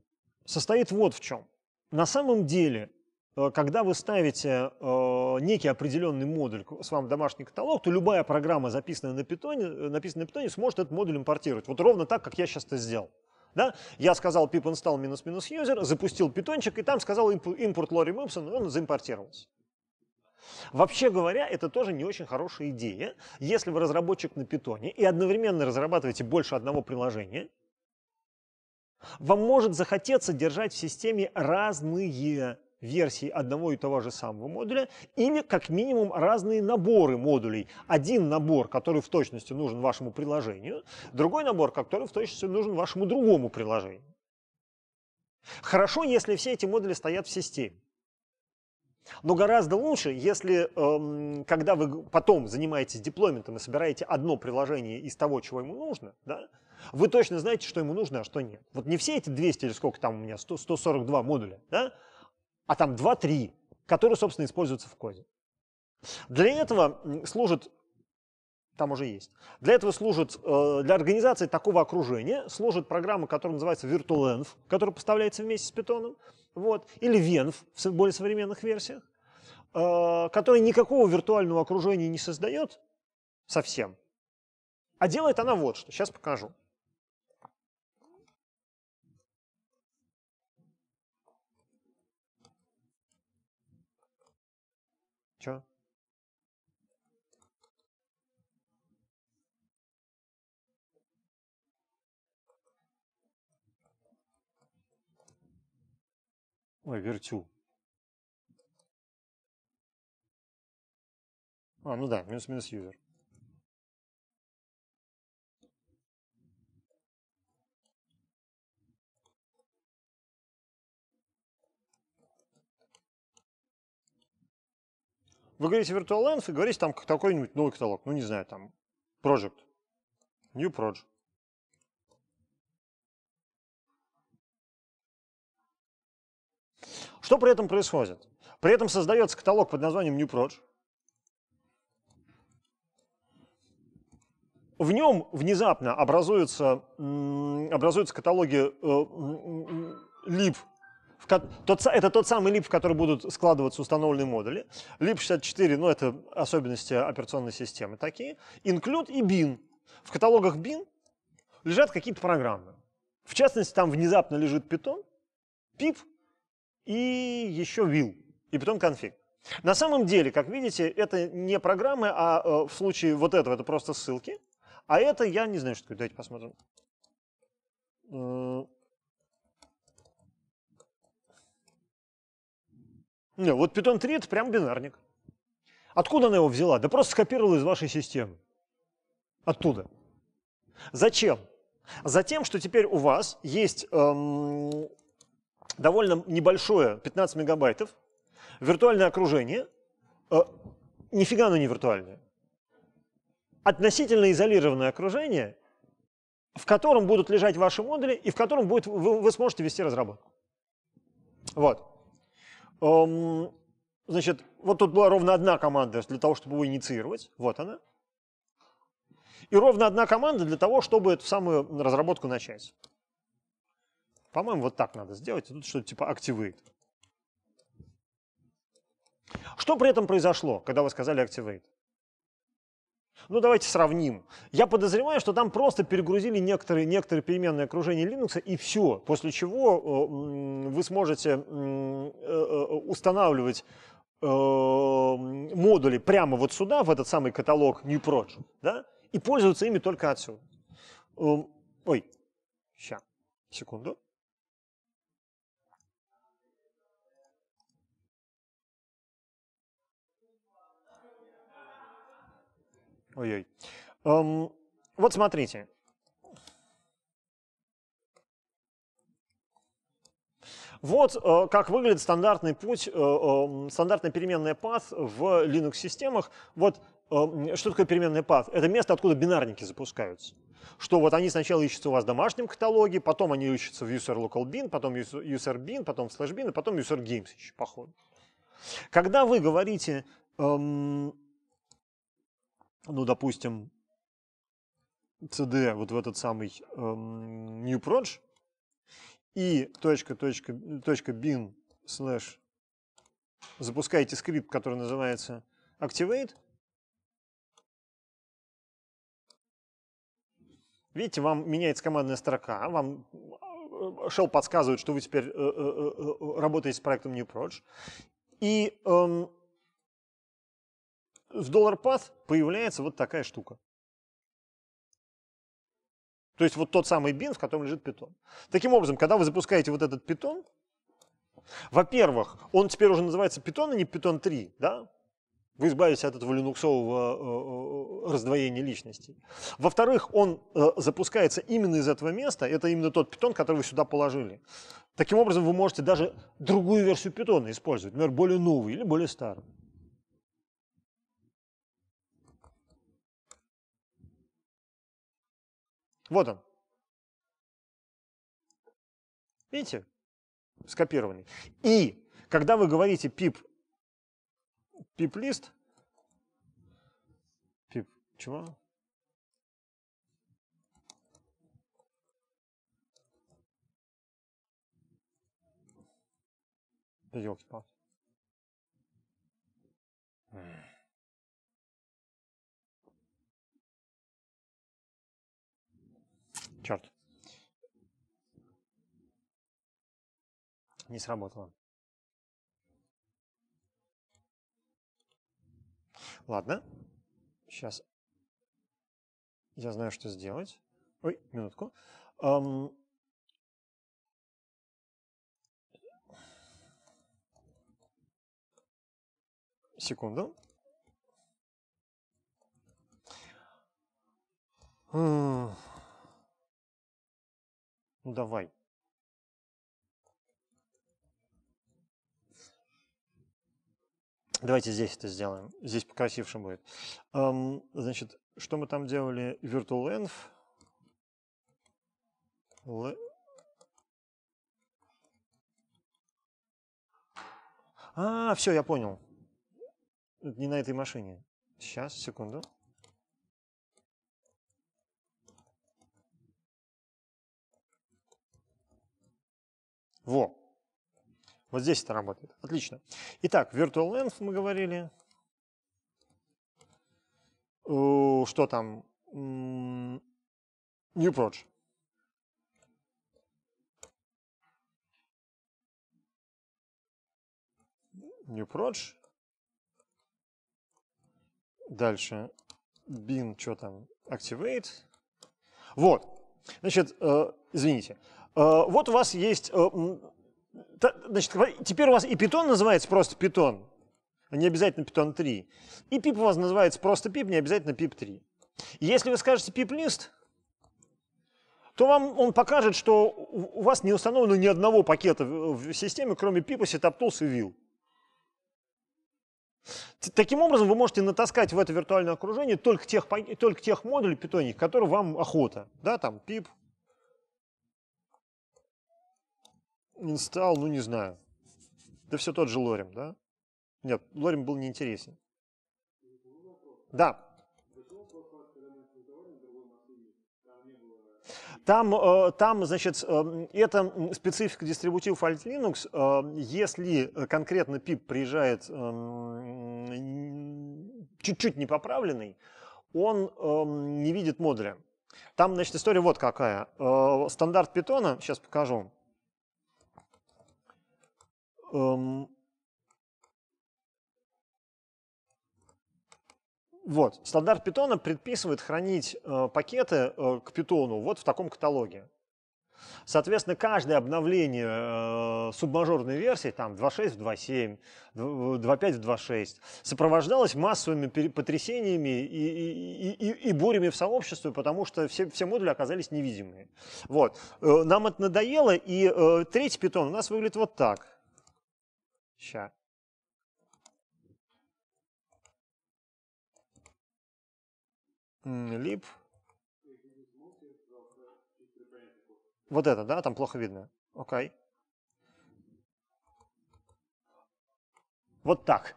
состоит вот в чем. На самом деле Э, когда вы ставите э, некий определенный модуль с вами домашний каталог, то любая программа, записанная на питоне, э, написанная на питоне, сможет этот модуль импортировать. Вот ровно так, как я сейчас это сделал. Да? Я сказал pip install минус-минус user, запустил питончик, и там сказал импорт Лори Мэмпсон, и он заимпортировался. Вообще говоря, это тоже не очень хорошая идея. Если вы разработчик на питоне и одновременно разрабатываете больше одного приложения, вам может захотеться держать в системе разные версии одного и того же самого модуля или как минимум разные наборы модулей. Один набор, который в точности нужен вашему приложению, другой набор, который в точности нужен вашему другому приложению. Хорошо, если все эти модули стоят в системе. Но гораздо лучше, если, эм, когда вы потом занимаетесь деплойментом и собираете одно приложение из того, чего ему нужно, да, вы точно знаете, что ему нужно, а что нет. Вот не все эти 200 или сколько там у меня, 100, 142 модуля, да, а там 2-3, которые, собственно, используются в коде. Для этого служит, там уже есть, для этого служит, э, для организации такого окружения служит программа, которая называется VirtualEnv, которая поставляется вместе с Python, вот, или VENV в более современных версиях, э, которая никакого виртуального окружения не создает совсем, а делает она вот что, сейчас покажу. Чё? Ой, верчу. А, ну да, минус-минус юзер. Вы говорите Virtual Lens и говорите там какой-нибудь новый каталог, ну не знаю, там Project, New Project. Что при этом происходит? При этом создается каталог под названием New Proj. В нем внезапно образуются, образуются каталоги э, lib в, тот, это тот самый лип, в который будут складываться установленные модули. Лип64, ну это особенности операционной системы такие. Include и bin. В каталогах bin лежат какие-то программы. В частности, там внезапно лежит Python, pip и еще will, и Python config. На самом деле, как видите, это не программы, а э, в случае вот этого это просто ссылки. А это я не знаю, что такое. Давайте посмотрим. Э, Нет, вот Python 3 это прям бинарник. Откуда она его взяла? Да просто скопировала из вашей системы. Оттуда. Зачем? Затем, что теперь у вас есть эм, довольно небольшое, 15 мегабайтов, виртуальное окружение, э, нифига оно не виртуальное, относительно изолированное окружение, в котором будут лежать ваши модули и в котором будет, вы, вы сможете вести разработку. Вот. Значит, вот тут была ровно одна команда для того, чтобы его инициировать. Вот она. И ровно одна команда для того, чтобы эту самую разработку начать. По-моему, вот так надо сделать. А тут что-то типа activate. Что при этом произошло, когда вы сказали activate? Ну, давайте сравним. Я подозреваю, что там просто перегрузили некоторые, некоторые переменные окружения Linux, и все. После чего э, вы сможете э, э, устанавливать модули прямо вот сюда, в этот самый каталог New Project, да, и пользоваться ими только отсюда. Эм, ой, сейчас, секунду. Ой-ой. Эм, вот смотрите. Вот э, как выглядит стандартный путь, э, э, стандартная переменная path в Linux-системах. Вот что такое переменная path? Это место, откуда бинарники запускаются. Что вот они сначала ищутся у вас в домашнем каталоге, потом они ищутся в user local bin, потом user bin, потом в slash bin, и потом user games еще, походу. Когда вы говорите эм, ну, допустим, CD вот в этот самый эм, new proj и точка, точка, точка bin slash запускаете скрипт, который называется activate. Видите, вам меняется командная строка, вам Shell э, подсказывает, что вы теперь э -э -э, э работаете с проектом NewProj. И эм, в доллар пас появляется вот такая штука. То есть вот тот самый бин, в котором лежит питон. Таким образом, когда вы запускаете вот этот питон, во-первых, он теперь уже называется питон, а не питон 3, да? Вы избавились от этого линуксового э, э, э, раздвоения личностей. Во-вторых, он запускается именно из этого места. Это именно тот питон, который вы сюда положили. Таким образом, вы можете даже другую версию питона использовать, например, более новую или более старую. Вот он. Видите? Скопированный. И когда вы говорите pip, pip лист, pip чего? Елки-палки. Черт. Не сработало. Ладно. Сейчас я знаю, что сделать. Ой, минутку. Um... Секунду. Mm. Ну давай. Давайте здесь это сделаем. Здесь покрасивше будет. значит, что мы там делали? virtualenv А, все, я понял. не на этой машине. Сейчас, секунду. Во. Вот здесь это работает. Отлично. Итак, virtualenv мы говорили. Э, что там? New Project. New Proj. Дальше bin, что там, activate. Вот. Значит, э, извините, Э, вот у вас есть... Э, значит, теперь у вас и питон называется просто питон, а не обязательно питон 3. И пип у вас называется просто пип, не обязательно пип 3. Если вы скажете пип-лист, то вам он покажет, что у вас не установлено ни одного пакета в системе, кроме пипа, сетаптулс и вил. Таким образом, вы можете натаскать в это виртуальное окружение только тех, только тех модулей питоник, которые вам охота. Да, там пип, Инсталл, ну не знаю. Да все тот же Лорем, да? Нет, Лорем был неинтересен. Да. Там, э, там, значит, э, это специфика дистрибутивов Alt Linux. Э, если конкретно пип приезжает чуть-чуть непоправленный, он не видит модуля. Там, значит, история вот какая. Стандарт питона, сейчас покажу, Эм, вот, стандарт питона предписывает хранить э, пакеты э, к питону вот в таком каталоге. Соответственно, каждое обновление э, субмажорной версии, там 2.6 в 2.7, 2.5 в 2.6, сопровождалось массовыми потрясениями и, и, и, и бурями в сообществе, потому что все, все модули оказались невидимые. Вот. Э, нам это надоело, и э, третий питон у нас выглядит вот так. Ща. Лип. Вот это, да? Там плохо видно. Окей. Okay. Вот так.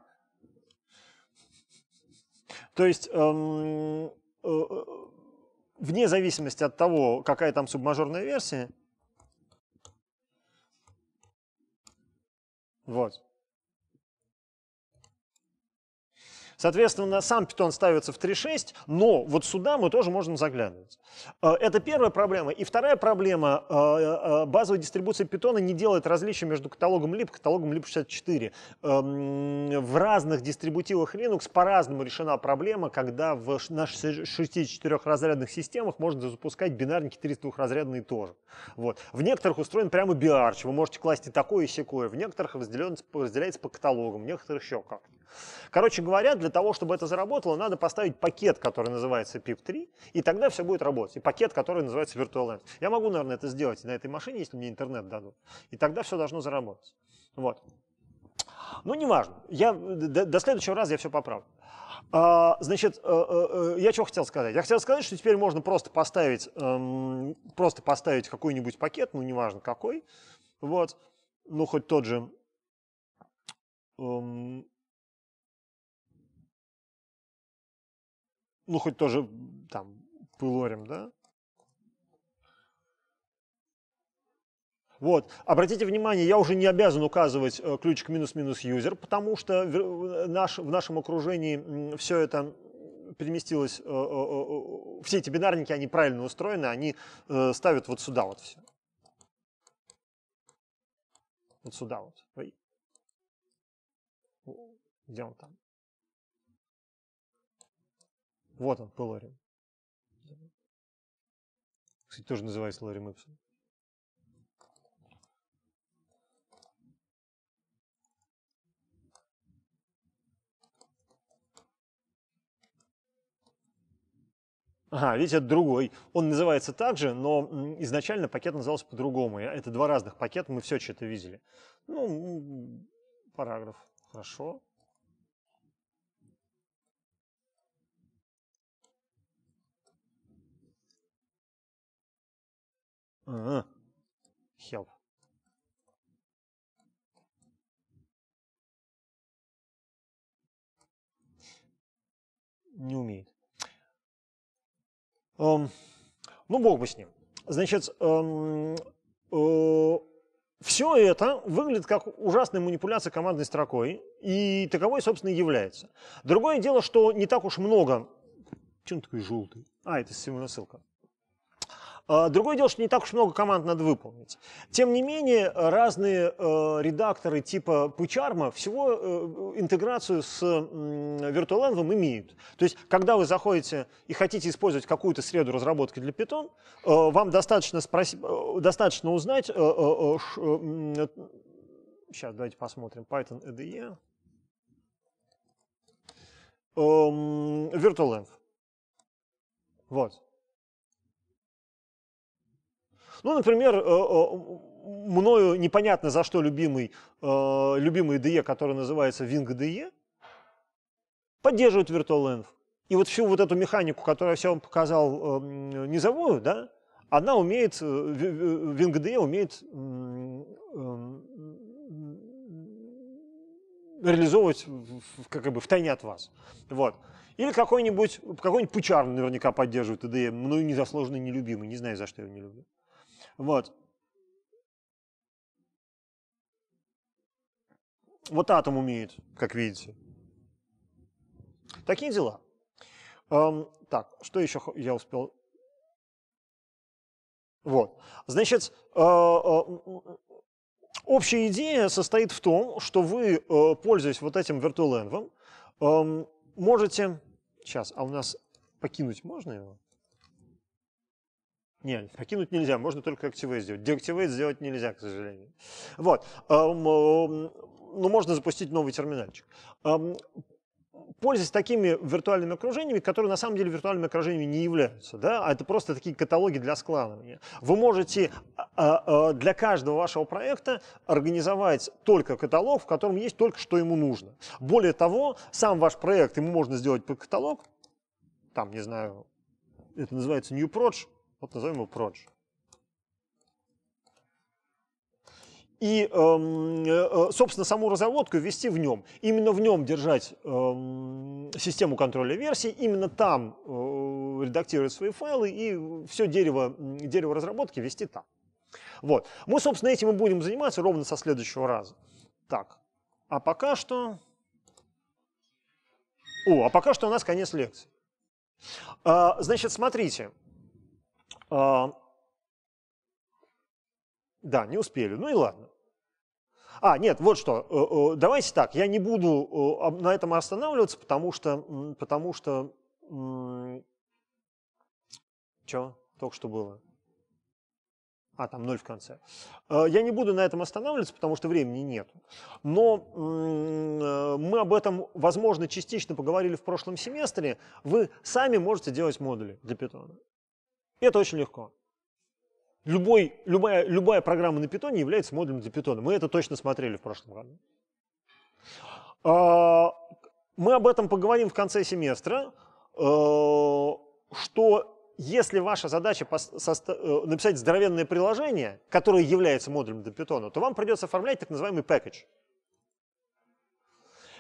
То есть, эм, э, э, вне зависимости от того, какая там субмажорная версия, вот, Соответственно, сам питон ставится в 3.6, но вот сюда мы тоже можем заглядывать. Э, это первая проблема. И вторая проблема. Э, э, базовая дистрибуция питона не делает различия между каталогом lib и каталогом lib64. Эм, в разных дистрибутивах Linux по-разному решена проблема, когда в наших 64 разрядных системах можно запускать бинарники 32 разрядные тоже. Вот. В некоторых устроен прямо биарч. Вы можете класть и такое, и секое. В некоторых разделяется по каталогам, в некоторых еще как-то. Короче говоря, для того, чтобы это заработало, надо поставить пакет, который называется PIP3, и тогда все будет работать. И пакет, который называется Virtual Я могу, наверное, это сделать на этой машине, если мне интернет дадут. И тогда все должно заработать. Вот. Ну, неважно. Я, до, до следующего раза я все поправлю. А, значит, э, э, э, я чего хотел сказать? Я хотел сказать, что теперь можно просто поставить, эм, просто поставить какой-нибудь пакет, ну, неважно какой, вот, ну, хоть тот же, эм, ну, хоть тоже там пылорим, да? Вот. Обратите внимание, я уже не обязан указывать э, ключик минус-минус юзер, потому что в, э, наш, в нашем окружении все это переместилось, э, все эти бинарники, они правильно устроены, они ставят вот сюда вот все. Вот сюда вот. Где он там? Вот он, Поларин. Кстати, тоже называется Ларри Мэпсон. Ага, видите, это другой. Он называется так же, но изначально пакет назывался по-другому. Это два разных пакета, мы все что-то видели. Ну, параграф. Хорошо. Uh, а, help. Не умеет. Um, ну, бог бы с ним. Значит, um, uh, все это выглядит как ужасная манипуляция командной строкой, и таковой, собственно, и является. Другое дело, что не так уж много... Чем такой желтый? А, это ссылка. А, другое дело, что не так уж много команд надо выполнить. Тем не менее, разные э, редакторы типа Пучарма всего э, интеграцию с Virtualenv имеют. То есть, когда вы заходите и хотите использовать какую-то среду разработки для Python, э, вам достаточно, спроси... достаточно узнать... Сейчас, давайте посмотрим. Python IDE. Virtualenv. Эм, вот. Ну, например, э, э, мною непонятно за что любимый, э, любимый DE, который называется Wing DE, поддерживает VirtualEnv. И вот всю вот эту механику, которую я вам показал эм, низовую, да, она умеет, WingDE умеет реализовывать как бы втайне от вас. Вот. Или какой-нибудь какой, -нибудь, Пучар наверняка поддерживает IDE, мною незаслуженно нелюбимый, не знаю, за что я его не люблю. Вот. Вот атом умеет, как видите. Такие дела. Эм, так, что еще я успел? Вот. Значит, э, э, общая идея состоит в том, что вы, э, пользуясь вот этим virtualenv, эм, можете... Сейчас, а у нас покинуть можно его? Нет, покинуть нельзя, можно только активейт сделать. Деактивейт сделать нельзя, к сожалению. Вот. Эм, эм, Но ну, можно запустить новый терминальчик эм, пользуясь такими виртуальными окружениями, которые на самом деле виртуальными окружениями не являются, да, а это просто такие каталоги для складывания. Вы можете э, э, для каждого вашего проекта организовать только каталог, в котором есть только что ему нужно. Более того, сам ваш проект ему можно сделать под каталог, там, не знаю, это называется New Proj, вот назовем его Proj. И, эм, э, э, собственно, саму разработку ввести в нем. Именно в нем держать эм, систему контроля версий, именно там э, редактировать свои файлы и все дерево, дерево разработки вести там. Вот. Мы, собственно, этим и будем заниматься ровно со следующего раза. Так, а пока что... О, а пока что у нас конец лекции. А, значит, смотрите. А, да, не успели. Ну и ладно. А, нет, вот что. Э, э, давайте так, я не буду э, на этом останавливаться, потому что... Потому что... что? Только что было. А, там ноль в конце. Я не буду на этом останавливаться, потому что времени нет. Но мы об этом, возможно, частично поговорили в прошлом семестре. Вы сами можете делать модули для питона это очень легко. Любой, любая, любая программа на питоне является модулем для питона. Мы это точно смотрели в прошлом году. А, мы об этом поговорим в конце семестра, а, что если ваша задача э, написать здоровенное приложение, которое является модулем для питона, то вам придется оформлять так называемый package.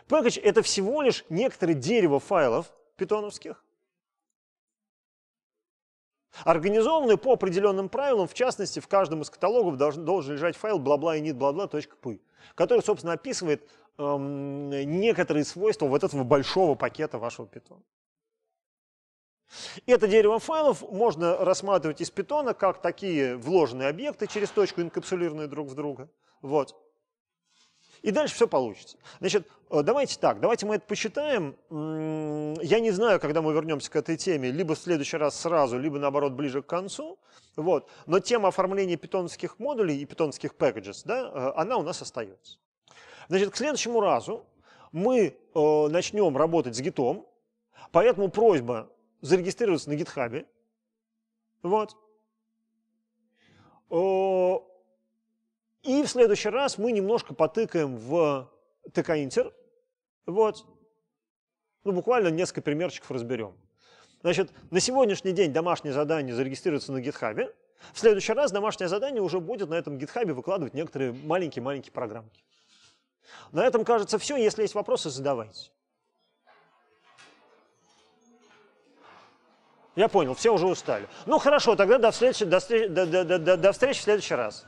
Package — это всего лишь некоторое дерево файлов питоновских, организованы по определенным правилам, в частности, в каждом из каталогов должен, должен лежать файл бла-бла и нет бла который, собственно, описывает эм, некоторые свойства вот этого большого пакета вашего питона. Это дерево файлов можно рассматривать из питона как такие вложенные объекты через точку, инкапсулированные друг в друга. Вот. И дальше все получится. Значит, э, давайте так, давайте мы это почитаем. Я не знаю, когда мы вернемся к этой теме, либо в следующий раз сразу, либо наоборот ближе к концу. Вот. Но тема оформления питонских модулей и питонских packages, да, э, она у нас остается. Значит, к следующему разу мы э, начнем работать с гитом, поэтому просьба зарегистрироваться на гитхабе. Вот. И в следующий раз мы немножко потыкаем в ТК-интер. Вот. Ну, буквально несколько примерчиков разберем. Значит, на сегодняшний день домашнее задание зарегистрируется на гитхабе. В следующий раз домашнее задание уже будет на этом гитхабе выкладывать некоторые маленькие-маленькие программки. На этом, кажется, все. Если есть вопросы, задавайте. Я понял, все уже устали. Ну хорошо, тогда до встречи, до, до, до, до, до встречи в следующий раз.